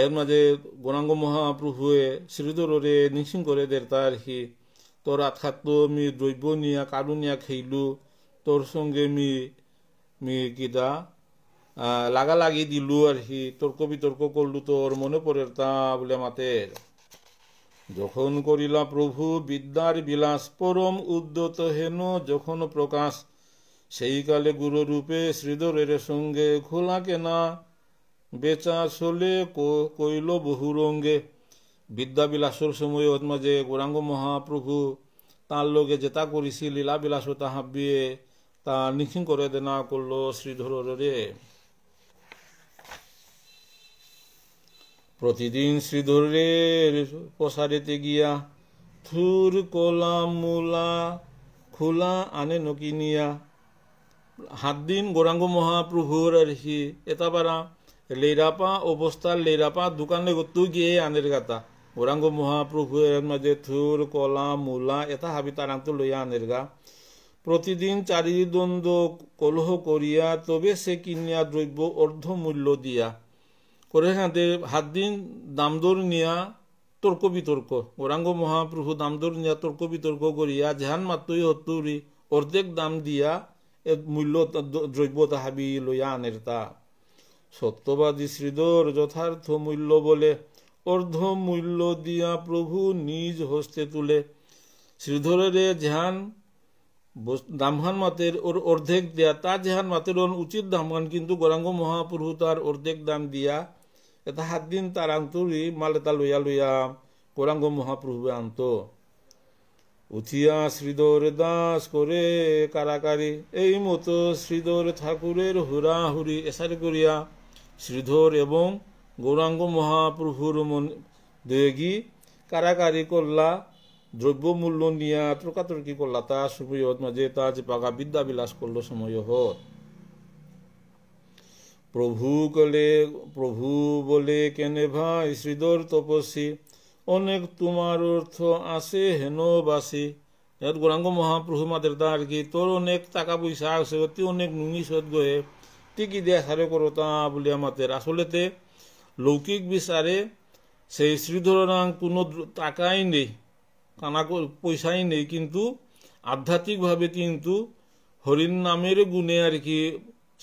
এর মাঝে গৌরাঙ্গ মহাপ্রভুয়ে শ্রীদরে নিশিং করে দেড়তার হি তোর আত খাতো মি দ্রব্য নিয়া কারু নিয়ে খেলু তোর সঙ্গে মি মি কিদা লাগা লাগি দিলু আর কি তর্ক বিতর্ক করলু তোর মনে পড়ে তা বলে মাতের যখন করিলা প্রভু বিদ্যার বিলাস পরম উদ্যত হেন যখন প্রকাশ সেই কালে রূপে শ্রীধরের সঙ্গে খোলা কেনা বেচা চলে কইল বহুরঙ্গে বিদ্যাবিলাসর সময়ত মাঝে গৌরাঙ্গ মহাপ্রভু তাঁর লোকে যেতা করিছি লীলা তাহা বিয়ে তা নিখিং করে দেনা করল শ্রীধর রে প্রতিদিন শ্রীধরের প্রসারিতে গিয়া থুর কলা মূলা খোলা আনে নকিনিয়া হাত দিন গৌরাঙ্গ মহাপ্রভুর আর এটা পারা লেরাপা অবস্থা লেরাপা দোকানে গিয়ে আনের গাতা ওৰাংগ মহাপ্ৰভুৱে মাজেথুৰ কলা মূলা এটা হাবি তাৰাংটো লৈ আনেৰগা প্রতিদিন চারিদ্বন্দ্ব কলহ করিয়া তবে সে কিনিয়া দ্রব্য অর্ধ মূল্য দিয়া করে হাতে হাত দিন দামদর নিয়া তর্ক বিতর্ক ওরাঙ্গ মহাপ্রভু দামদর নিয়া তর্ক বিতর্ক করিয়া জেহান মাতুই হতুরি অর্ধেক দাম দিয়া মূল্য দ্রব্য তাহাবি লইয়া আনের তা সত্যবাদী শ্রীধর যথার্থ মূল্য বলে অর্ধ মূল্য দিয়া প্রভু নিজ হস্তে তুলে শ্রীধরের ঝান দামহান মাতের ওর অর্ধেক দেয়া তা জেহান মাতের ওর উচিত দামহান কিন্তু গৌরাঙ্গ মহাপ্রভু তার অর্ধেক দাম দিয়া এটা সাত দিন তার আন্তরি মাল এটা লইয়া লইয়া গৌরাঙ্গ মহাপ্রভু আন্ত উঠিয়া শ্রীধর দাস করে কারাকারি এই মতো শ্রীধর ঠাকুরের হুরি এসার করিয়া শ্রীধর এবং গৌরাঙ্গ মহাপ্রভুর দেগি কারাকারি করলা দ্রব্য মূল্য নিয়া তর্কাতর্কি করলা তা সুপ্রিয় মাঝে তা যে পাকা বিদ্যা বিলাস করলো সময় হ প্রভু কলে প্রভু বলে কেনে ভাই শ্রীধর তপস্বী অনেক তোমার অর্থ আছে হেন বাসি গৌরাঙ্গ মহাপ্রভু মাদের দাঁড় কি তোর অনেক টাকা পয়সা আছে অতি অনেক নুঙি সদ গে টিকি দিয়া সারে করো তা বলিয়া মাতের আসলেতে লৌকিক বিচারে সেই শ্রীধরণাং কোনো টাকাই নেই কানা পয়সাই নেই কিন্তু আধ্যাত্মিকভাবে কিন্তু হরিণ নামের গুণে আর কি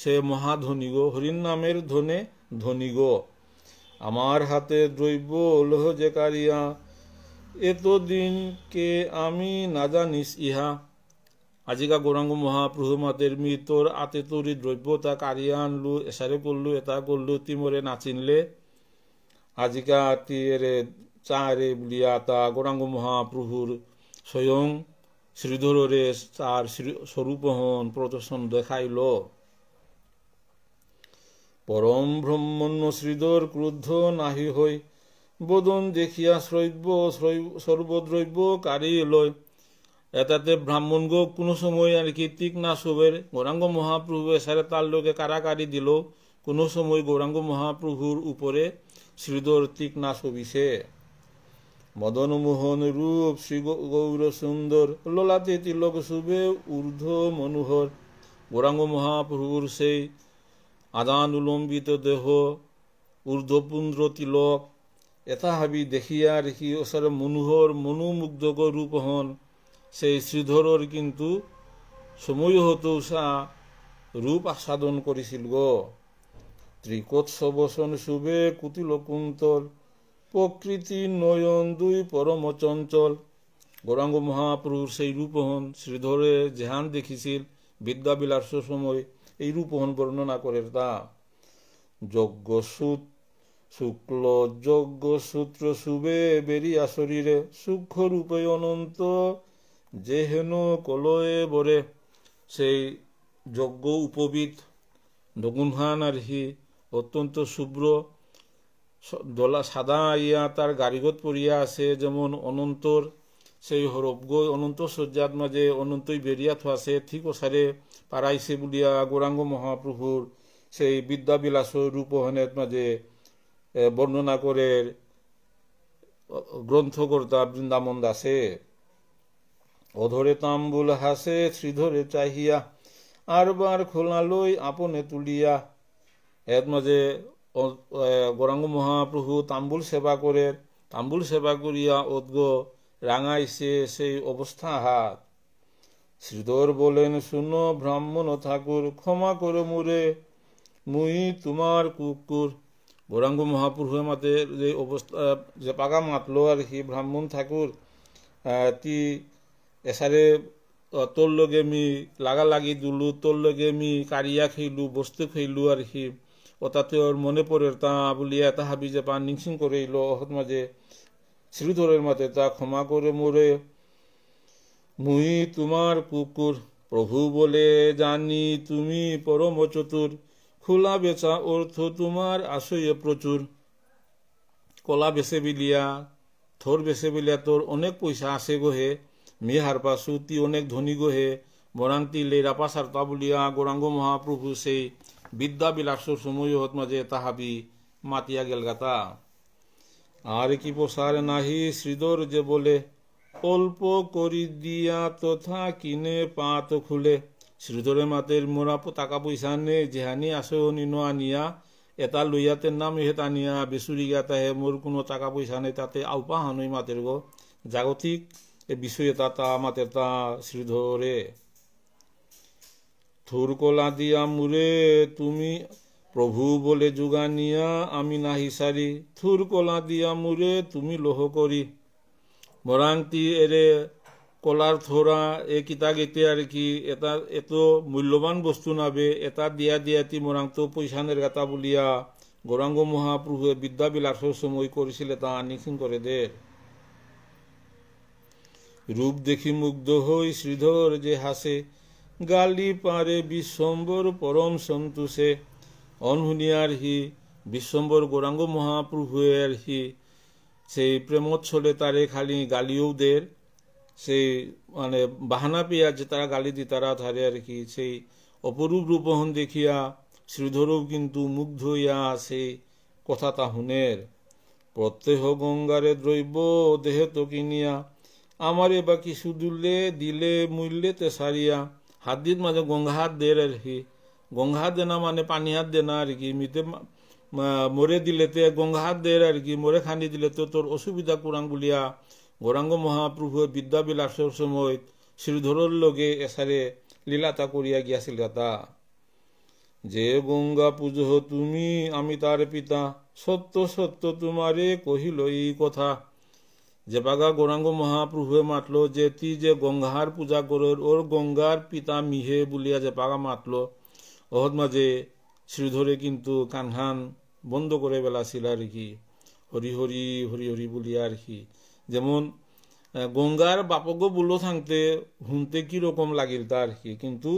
সে মহাধনী গো হরিণ নামের ধনে ধনী গো আমার হাতে দ্রব্য লোহ যে কারিয়া কে আমি না জানিস ইহা আজিকা গৌরাঙ্গ মহাপ্রভু মতের মৃতর আতে তরি দ্রব্য তা কারিয়া আনলু এসারে করলু এটা করলু তিমরে না চিনলে আজিকা আজিকাতির চারে বলিয়া তা গৌরাঙ্গ মহাপ্রভুর স্বয়ং শ্রীধরের তার স্বরূপহন প্রদর্শন দেখাইল পরম ব্রহ্মণ্য শ্রীধর ক্রুদ্ধ নাহি হই বদন দেখিয়া শ্রৈব্য সর্বদ্রৈব্য কারি লয় এটাতে ব্রাহ্মণগ কোনো সময় আর কি তীক্ষ্ণা শোভের গৌরাঙ্গ মহাপ্রভু এসারে তার লোকে কারাকারি দিল কোনো সময় গৌরাঙ্গ মহাপ্রভুর উপরে শ্রীদর্তিকনাশ বিষে মদন মোহন রূপ শ্রী গৌর সুন্দর ললাতে তিলক শুভে ঊর্ধ্ব মনোহর গৌরাঙ্গ মহাপ্রভুর সেই আদান উলম্বিত দেহ ঊর্ধ্বপুন্দ্র তিলক হাবি দেখিয়া দেখি ওসারে মনোহর মনোমুগ্ধ রূপ হন সেই শ্রীধর কিন্তু সময় হতো সা রূপ আস্বাদন করেছিল গ ত্রিকোৎসবসন শুভে কুতিল কুন্তল প্রকৃতি নয়ন দুই পরম চঞ্চল গৌরাঙ্গ মহাপুরুষ সেই রূপহন শ্রীধরে জেহান দেখিছিল বিদ্যাবিলাস সময় এই রূপহন বর্ণনা করে তা যজ্ঞসূত শুক্ল সূত্র শুভে বেরিয়া শরীরে রূপে অনন্ত যেহেন কলয়ে বরে সেই যজ্ঞ উপবিত নগুনহান আর হি অত্যন্ত শুভ্র দোলা সাদা ইয়া তার গাড়িগত পড়িয়া আছে যেমন অনন্তর সেই হরব্য অনন্ত শয্যাত মাঝে অনন্তই বেরিয়া থোয়াছে ঠিক ওসারে পারাইছে বলিয়া গৌরাঙ্গ মহাপ্রভুর সেই বিদ্যাবিলাস রূপহনের মাঝে বর্ণনা করে গ্রন্থকর্তা বৃন্দাবন দাসে অধরে তাম্বুল হাসে শ্রীধরে চাহিয়া আরবার খোলালই আপনে তুলিয়া এর মাঝে গৌরাঙ্গ মহাপ্রভু তাম্বুল সেবা করে তাম্বুল সেবা করিয়া উদ্গ রাঙাইছে সেই অবস্থা হাত শ্রীধর বলেন শুন ব্রাহ্মণ ঠাকুর ক্ষমা করো মুরে মুই তোমার কুকুর গৌরাঙ্গ মহাপ্রভু মাতে যে অবস্থা যে পাগা মাতলো আর কি ব্রাহ্মণ ঠাকুর তি এসারে তোর লগে মি লাগা লাগি দিলু তোর লগে মি কারিয়া খেলু বস্তু খেলু আর কি তাতে ওর মনে পড়ে তা বলিয়া তাহা বিজে পান নিংসিং করে ইল অহত মাঝে শ্রীধরের মাঝে তা ক্ষমা করে মোরে মুই তোমার কুকুর প্রভু বলে জানি তুমি পরম চতুর খোলা বেচা অর্থ তোমার আসইয়ে প্রচুর কলা বেছে বিলিয়া থর বেছে বিলিয়া তোর অনেক পয়সা আছে গোহে মেহার পা সুতি অনেক ধনী গোহে বরান্তি লেরা পাশার তা বলিয়া গৌরাঙ্গ মহাপ্রভু সেই বিদ্যা বিলাস সুময় হত মাঝে তাহাবি মাতিয়া গেল গাতা আর কি পোষার নাহি শ্রীদর যে বলে অল্প করি দিয়া তথা কিনে পাত খুলে শ্রীধরে মাতের মোরা টাকা পয়সা নে যেহানি আসো নিন আনিয়া এটা লইয়াতে নাম ইহেত আনিয়া বেচুরি গাতাহে মোর কোনো টাকা পয়সা নেই তাতে আউপা হানই মাতের গো জাগতিক এ বিষয় এটা তা মাতের তা শ্রীধরে থুরকোলা দিয়া মুরে তুমি প্রভু বলে যোগানিয়া আমি না হিসারি থুরকোলা দিয়া মুরে তুমি লোহ করি মরাংতি এরে কলার থোরা এ কিতা গেতে আর কি এটা এত মূল্যবান বস্তু নাবে এটা দিয়া দিয়াতি মরাংতো পৈশানের গাতা বলিয়া গৌরাঙ্গ মহাপ্রভুয়ে বিদ্যাবিলাস সময় করেছিল তা আনিসিং করে দে রূপ দেখি মুগ্ধ হই শ্রীধর যে হাসে গালি পারে বিশ্বম্বর পরম সন্তোষে অনহুনিয়ার হি বিশ্বম্বর গৌরাঙ্গ আর হি সেই প্রেমোচ্ছলে তারে খালি গালিও দের সেই মানে বাহানা পেয়া যে তারা গালি দি তারা ধারে আর কি সেই অপরূপ রূপহন দেখিয়া শ্রীধরও কিন্তু মুগ্ধ হইয়া সেই কথা তাহুনের প্রত্যেহ গঙ্গারে দ্রৈব দেহে তো কিনিয়া আমারে কিছু দুলে দিলে তে সারিয়া हात दीत माझ्या गोंगाहात दे रे गोंगाहात দেনা মানে পানি হাত দেনা আর কি মিতে মোরে দিলেতে হাত দেয় আর কি মরে খানি দিলেতে তোর অসুবিধা কোরাং বলিয়া গৌরাঙ্গ মহাপ্রভুর বিদ্যা বিলাসের সময় শ্রীধরের লগে এসারে লীলাতা করিয়া গিয়াছিল তা যে গঙ্গা পুজো তুমি আমি তার পিতা সত্য সত্য তোমারে কহিল এই কথা যেপাগা গৌরাঙ্গ মহাপ্রভুয়ে মাতল যে তি যে গঙ্গার পূজা করর ওর গঙ্গার পিতা মিহে বলিয়া যেপাগা মাতল অহত মাঝে শ্রীধরে কিন্তু কানহান বন্ধ করে বেলাছিল আর কি হরি হরি হরি হরি বলিয়া আর কি যেমন গঙ্গার বাপক বললো থাকতে হুনতে কীরকম লাগিল তা আর কি কিন্তু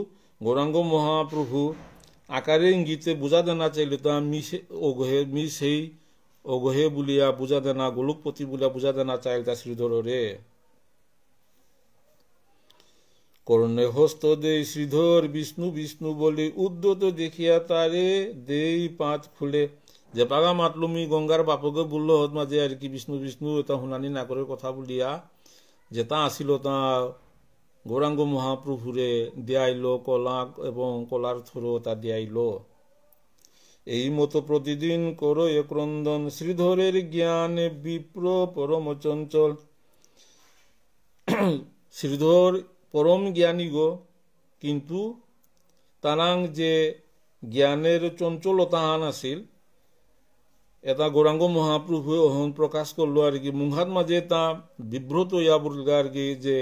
গৌরাঙ্গ মহাপ্রভু আকারে ইঙ্গিতে বোঝা দেনা চাইলে তা মিস সেই অগহে বুলিয়া বুজা দানা গোলোকপতি বুলিয়া বুজা দানা চাইল তা শ্রীধররে কর্ণে হস্ত দে শ্ৰীধৰ বিষ্ণু বিষ্ণু বুলি উদ্যত দেখিয়া তাৰে দেই পাঁচ খুলে যে মাতলুমি গংগাৰ বাপকে বললো মাজে আৰু কি বিষ্ণু বিষ্ণু এটা শুনানি না করে কথা বলিয়া যে তা আসিল তা গৌরাঙ্গ মহাপ্রভুরে দিয়াইল কলা এবং কলার থর দিয়াই ল এই মতো প্রতিদিন করো এ ক্রন্দন শ্রীধরের জ্ঞানে বিপ্র পরম চঞ্চল শ্রীধর পরম জ্ঞানী গো কিন্তু তানাং যে জ্ঞানের তাহান আছিল এটা গৌরাঙ্গ মহাপ্রভু অহন প্রকাশ করলো আর কি মুহাত মাঝে তা বিব্রত ইয়া বলগা আর কি যে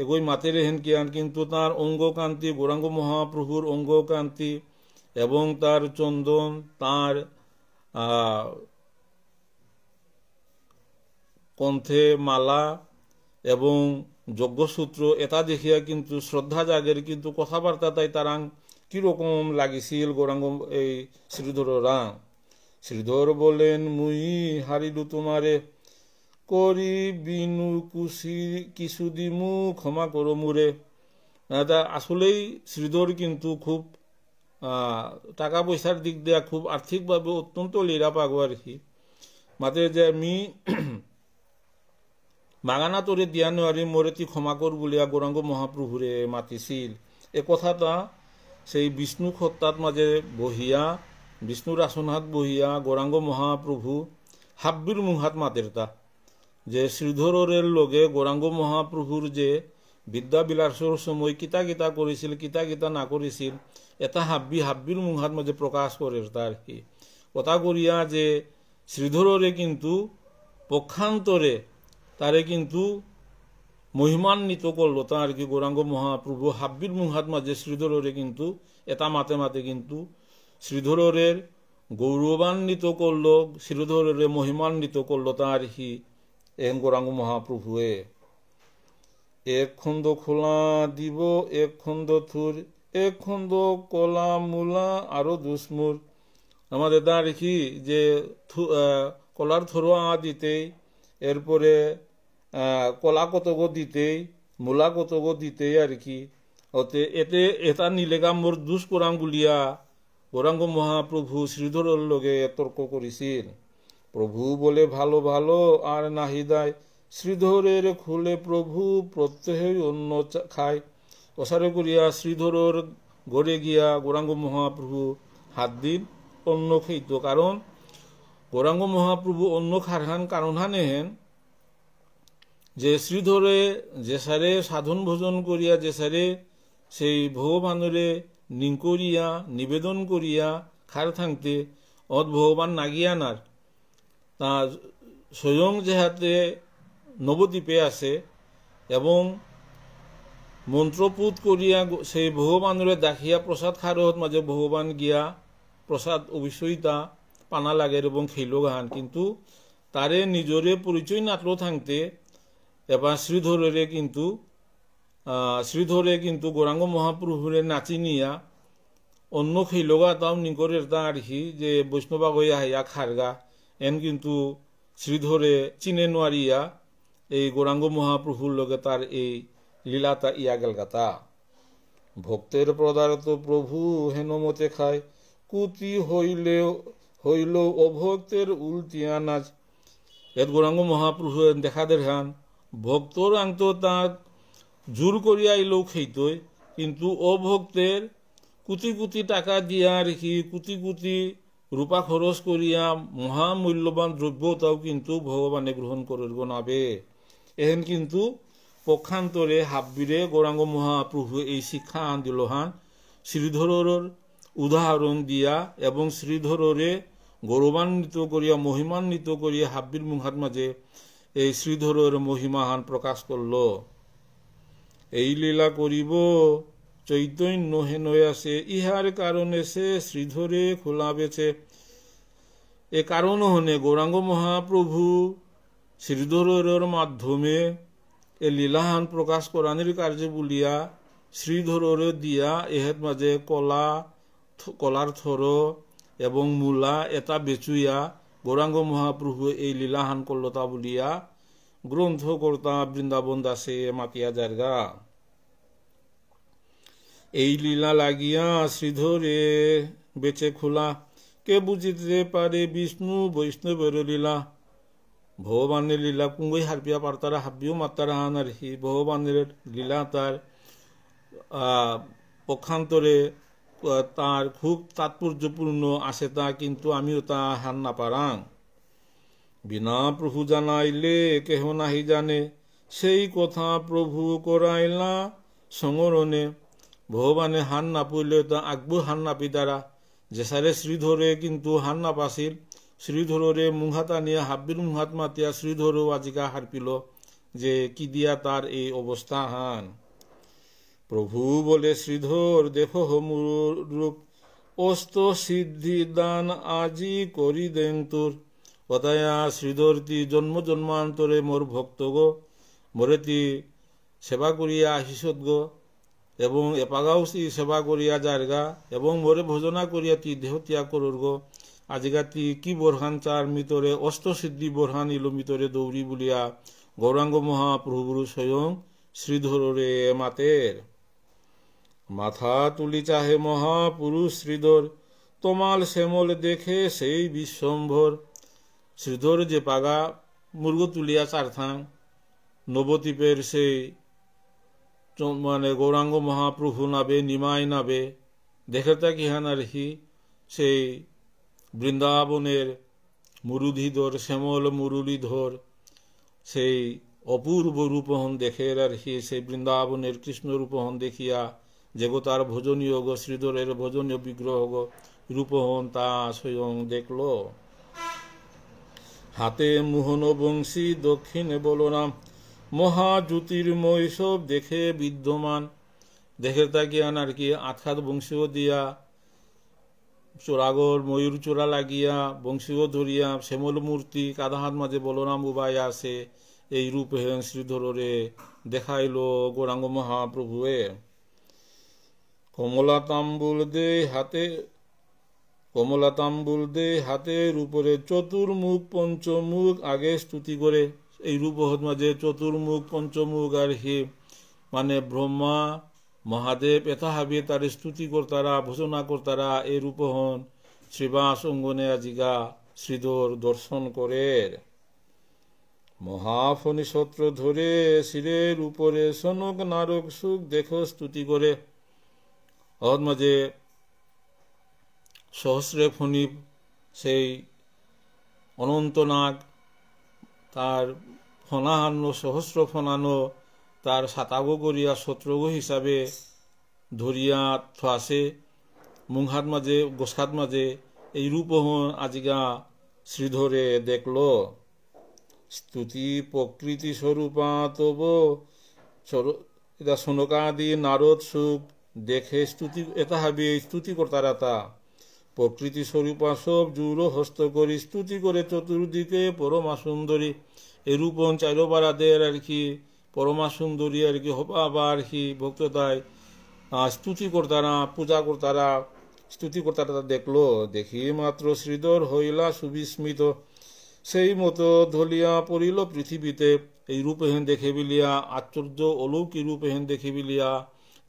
এগোই মাতে হেন কিয়ান কিন্তু তার অঙ্গকান্তি গৌরাঙ্গ মহাপ্রভুর অঙ্গকান্তি এবং তার চন্দন তার কণ্ঠে মালা এবং যজ্ঞসূত্র এটা দেখিয়া কিন্তু শ্রদ্ধা জাগের কিন্তু কথাবার্তা তাই তারাং কিরকম লাগিছিল গৌরাঙ্গ এই শ্রীধর রাং শ্রীধর বলেন মুই হারিলু তোমারে করি বিনু কুশি কিছু দিমু ক্ষমা করো মুরে আসলেই শ্রীধর কিন্তু খুব টাকা পয়সার দিক দিয়ে খুব আর্থিকভাবে অত্যন্ত লীরা পাবো আর কি মাতে যে আমি মাগানা তোরে দিয়া নোৱাৰি মৰেতি ক্ষমা কৰ বুলিয়া গৌৰাংগ মহাপ্ৰভুৰে মাতিছিল এই কথাটা সেই বিষ্ণু সত্তাত মাজে বহিয়া বিষ্ণুৰ আসনহাত বহিয়া গৌৰাংগ মহাপ্ৰভু হাব্বিৰ মুহাত মাতের তা যে শ্রীধরের লগে গৌরাঙ্গ মহাপ্রভুর যে বিদ্যা বিলাসর সময় কিতা কিতা করেছিল কিতা কিতা না করেছিল এটা হাব্বি হাব্বির মুহার মধ্যে প্রকাশ করে আর কি কথা করিয়া যে শ্রীধররে কিন্তু পক্ষান্তরে তারে কিন্তু মহিমান্বিত করলো আর কি গৌরাঙ্গ মহাপ্রভু হাব্বির মুহাত মাঝে শ্রীধররে কিন্তু এটা মাতে মাতে কিন্তু শ্রীধরের গৌরবান্বিত করল শ্রীধরের মহিমান্বিত করল আর কি এহেন গৌরাঙ্গ মহাপ্রভুয়ে এক খন্দ খোলা দিব এক খন্দ থুর এক খন্দ কলা মূলা আরো দুসমুর আমাদের দা রেখি যে কলার থরুয়া দিতেই এরপরে কলা কত গো মূলা কত গো দিতে আর কি অতে এতে এটা নিলেগা মোর দুষ কোরাং গুলিয়া গৌরাঙ্গ মহাপ্রভু শ্রীধরের লগে তর্ক করেছিল প্রভু বলে ভালো ভালো আর নাহিদায় শ্রীধরের খুলে প্রভু প্রত্যেহই অন্য খায় প্রসারে করিয়া শ্রীধরর ঘরে গিয়া গৌরাঙ্গ মহাপ্রভু হাত দিন অন্য খেত কারণ গৌরাঙ্গ মহাপ্রভু অন্য খারহান কারণ হানেহেন যে শ্রীধরে যে সারে সাধন ভোজন করিয়া যে সারে সেই ভগবানরে নিঙ্করিয়া নিবেদন করিয়া খার থাকতে অত ভগবান নাগিয়ানার তা স্বয়ং যেহাতে নবদ্বীপে আছে এবং মন্ত্রপুত করিয়া সেই বহু দেখিয়া প্রসাদ খারোহত মাঝে ভগবান গিয়া প্রসাদ অবশ্যই তা পানা লাগে এবং খেলো গান কিন্তু তারে নিজরে পরিচয় নাটলো থাকতে এবার শ্রীধরে কিন্তু শ্রীধরে কিন্তু গৌরাঙ্গ মহাপ্রভুরে নাচি নিয়া অন্য খেলোগা তাও নিকরের তা আর কি যে বৈষ্ণবাগয়া হাইয়া খারগা এন কিন্তু শ্রীধরে চিনে নোয়ারিয়া এই গৌরাঙ্গ মহাপ্রভুর লগে তার এই লীলাতা গাতা ভক্তের প্রদারত প্রভু হেনমতে খায় কুতি হইলে হইল অভক্তের উল্টিয়া নাচ এত গৌরাঙ্গ মহাপুরুষ দেখা হান ভক্তর আন্ত তাঁর জোর করিয়া এলো খেইত কিন্তু অভক্তের কুতি কোটি টাকা দিয়া রেখি কোটি কুতি রূপা খরচ করিয়া মহামূল্যবান তাও কিন্তু ভগবানে গ্রহণ করিব নাবে এহেন কিন্তু পক্ষান্তরে হাব্বিরে গৌরাঙ্গ মহাপ্রভু এই শিক্ষা আন্দোলন শ্রীধরের উদাহরণ দিয়া এবং শ্রীধরের গৌরবান্বিত করিয়া মহিমান্বিত করিয়া হাব্বির মুহার মাঝে এই শ্রীধরের মহিমাহান প্রকাশ করল এই লীলা করিব চৈতন্য হেন আছে ইহার কারণে সে শ্রীধরে খোলা বেছে এ কারণ হনে গৌরাঙ্গ মহাপ্রভু শ্রীধরের মাধ্যমে এ লীলাহান প্ৰকাশ কৰানিৰ কাৰ্য বুলিয়া শ্ৰীধৰৰে দিয়া এহেত মাজে কলা কলাৰ থৰ এবং মূলা এটা বেচুয়া গৌৰাংগ মহাপ্রভু এই লীলাহান কলতা বুলিয়া গ্ৰন্থকৰ্তা বৃন্দাবন দাসে মাতিয়া জাৰ্গা এই লীলা লাগিয়া শ্রীধরে বেচে খোলা কে বুঝিতে পারে বিষ্ণু বৈষ্ণবের লীলা ভগবানের লীলা পুঙ্গুই হারপিয়া পারতারা হাবিও মাত্তারা হানার হি ভগবানের লীলা তার পক্ষান্তরে তার খুব তাৎপর্যপূর্ণ আসে তা কিন্তু আমিও তা হার না পারাং বিনা প্রভু জানাইলে কেহ নাহি জানে সেই কথা প্রভু করাইলা সংরণে ভগবানে হান না পইলে তা আগবু হান না পিতারা জেসারে শ্রীধরে কিন্তু হান না পাশিল শ্রীধররে মুহাতা নিয়ে হাব্বির মুহাত্মা তিয়া শ্রীধর আজিকা হারপিল যে কি দিয়া তার এই অবস্থা হান প্রভু বলে শ্রীধর দেহ রূপ অস্ত সিদ্ধি দান আজি করি দেন তোর অতায়া শ্রীধরতি জন্ম জন্মান্তরে মোর ভক্ত গো মোরেতি সেবা করিয়া আহিষত গো এবং এপাগাও সেবা করিয়া যার গা এবং মোরে ভোজনা করিয়া তি দেহ ত্যাগ করুর গো আজিকাতি কি বরহান চার মিতরে অষ্টসিদ্ধি বরহান ইলো মিতরে দৌড়ি বলিয়া গৌরাঙ্গ মহাপ্রভুগুরু স্বয়ং শ্রীধরে মাতের মাথা তুলি চাহে মহাপুরুষ শ্রীধর তোমাল শ্যামল দেখে সেই বিশ্বম্ভর শ্রীধর যে পাগা মুর্গ তুলিয়া চারথাং নবদ্বীপের সেই মানে গৌরাঙ্গ মহাপ্রভু নাবে নিমাই নাবে দেখে থাকি হানারহি সেই বৃন্দাবনের মুরুধিধর শ্যামল মুরুলিধর সেই অপূর্ব রূপহন দেখে আর সেই বৃন্দাবনের কৃষ্ণ রূপহন দেখিয়া জগতার ভোজনীয় গ শ্রীধরের ভোজনীয় বিগ্রহ গ রূপহন তা স্বয়ং দেখল হাতে মোহন বংশী দক্ষিণে বলরাম মহা জ্যোতির্ময় সব দেখে বিদ্যমান দেখে তাকে আর কি আখাত বংশীয় দিয়া চোরাগর ময়ূর চোরা লাগিয়া বংশীও ধরিয়া শ্যামল মূর্তি কাদাহাত মাঝে বলরাম উবাই আসে এই রূপ হেন শ্রীধরে দেখাইল গৌরাঙ্গ মহাপ্রভুয়ে কমলা তাম্বুল দে হাতে কমলা তাম্বুল দে হাতের উপরে চতুর্মুখ পঞ্চমুখ আগে স্তুতি করে এই রূপহত মাঝে চতুর্মুখ পঞ্চমুখ আর হি মানে ব্রহ্মা মহাদেব এথাহাবি তার স্তুতিকর্তারা ভোজনাকর্তারা এর হন শ্রীবাস অঙ্গনে আজিগা শ্রীধর দর্শন করের সত্র ধরে শিরের উপরে সনক নারক সুখ দেখো স্তুতি করে অর মাঝে সহস্রে ফণি সেই অনন্তনাগ তার ফনাহান্ন সহস্র ফনানো তার সাতাব করিয়া শত্রুগ হিসাবে ধরিয়া থাসে মুংহাত মাঝে গোসাত মাঝে এই রূপহন আজিগা শ্রীধরে দেখল স্তুতি প্রকৃতি স্বরূপা তব এটা সোনকাদি নারদ সুখ দেখে স্তুতি এটা হাবি স্তুতি কর্তারা তা প্রকৃতি স্বরূপা সব জুর হস্ত করি স্তুতি করে চতুর্দিকে পরমা সুন্দরী এরূপন চাইরবারাদের আর কি পরমা সুন্দরী আর কি হোপাবার্হি ভক্তদায় করতারা স্তুতি করতারা দেখলো দেখি মাত্র শ্রীধর হইলা সুবিস্মিত সেই মতো ধলিয়া পড়িল পৃথিবীতে এই রূপহীন দেখে বিলিয়া আশ্চর্য অলৌকিক রূপহীন দেখে বিলিয়া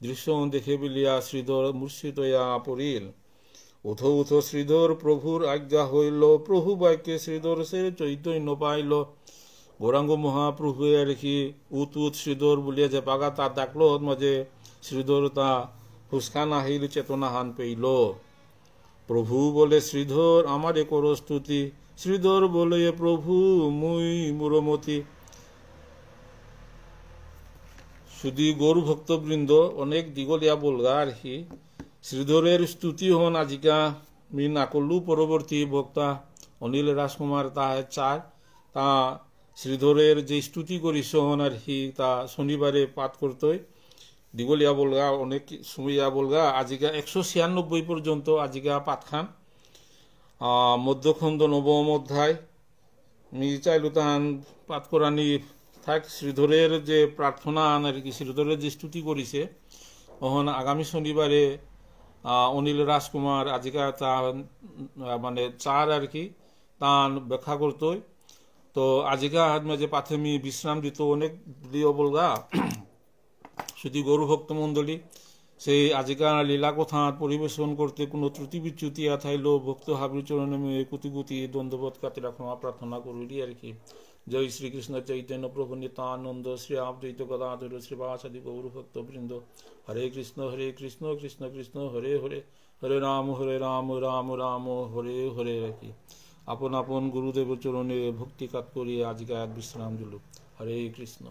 দৃশ্য দেখে বিলিয়া শ্রীধর মূর্ছিতয়া পড়িল উথ উথ শ্রীধর প্রভুর আজ্ঞা হইল প্রভু বাক্যে শ্রীধর সে চৈতন্য পাইল গৌরাঙ্গ মহাপ্রভুয়ে লিখি উত উত শ্রীধর বলিয়া যে বাগা তা ডাকলত মাঝে শ্রীধর তা হুসকান আহিল চেতনা হান পেইল প্রভু বলে শ্রীধর আমারে কর স্তুতি শ্রীধর বলে প্রভু মুই মুরমতি শুধু গৌর ভক্তবৃন্দ অনেক দীঘলিয়া বলগা আর কি শ্রীধরের স্তুতি হন আজিকা মৃণাকল্লু পরবর্তী বক্তা অনিল রাজকুমার তা চার তা শ্রীধরের যে স্তুতি করি হি তা শনিবারে পাঠ করতোই দীঘলিয়া বলগা অনেক সময় বলগা আজিকা একশো ছিয়ানব্বই পর্যন্ত আজিকা পাঠ খান নবম অধ্যায় মি চাইল তাহান পাঠ করানি থাক শ্রীধরের যে প্রার্থনা আন আর কি শ্রীধরের যে স্তুতি করিছে তখন আগামী শনিবারে অনিল রাজকুমার আজিকা তা মানে চার আর কি তান ব্যাখ্যা করতোয় तो পাথে মি বিশ্রাম দিত অনেক अनेक বলগা সুতি শুধু ভক্ত মণ্ডলী সেই আজিকা লীলা কথা পরিবেশন করতে কোনো ত্রুটি বিচ্যুতি লো ভক্ত হাবির চরণে মেয়ে কুতি দ্বন্দ্ববোধ কাতিরা ক্ষমা প্রার্থনা করিলি আর কি জয় শ্রীকৃষ্ণ চৈতন্য প্রভু নিতানন্দ শ্রী আবদৈত গদাধর শ্রীবাসাদি ভক্ত বৃন্দ হরে কৃষ্ণ হরে কৃষ্ণ কৃষ্ণ কৃষ্ণ হরে হরে হরে রাম হরে রাম রাম রাম হরে হরে আর কি আপন আপন গুরুদেব চরণে ভক্তি কাত করিয়া আজকে এক বিশ্রাম দিল হরে কৃষ্ণ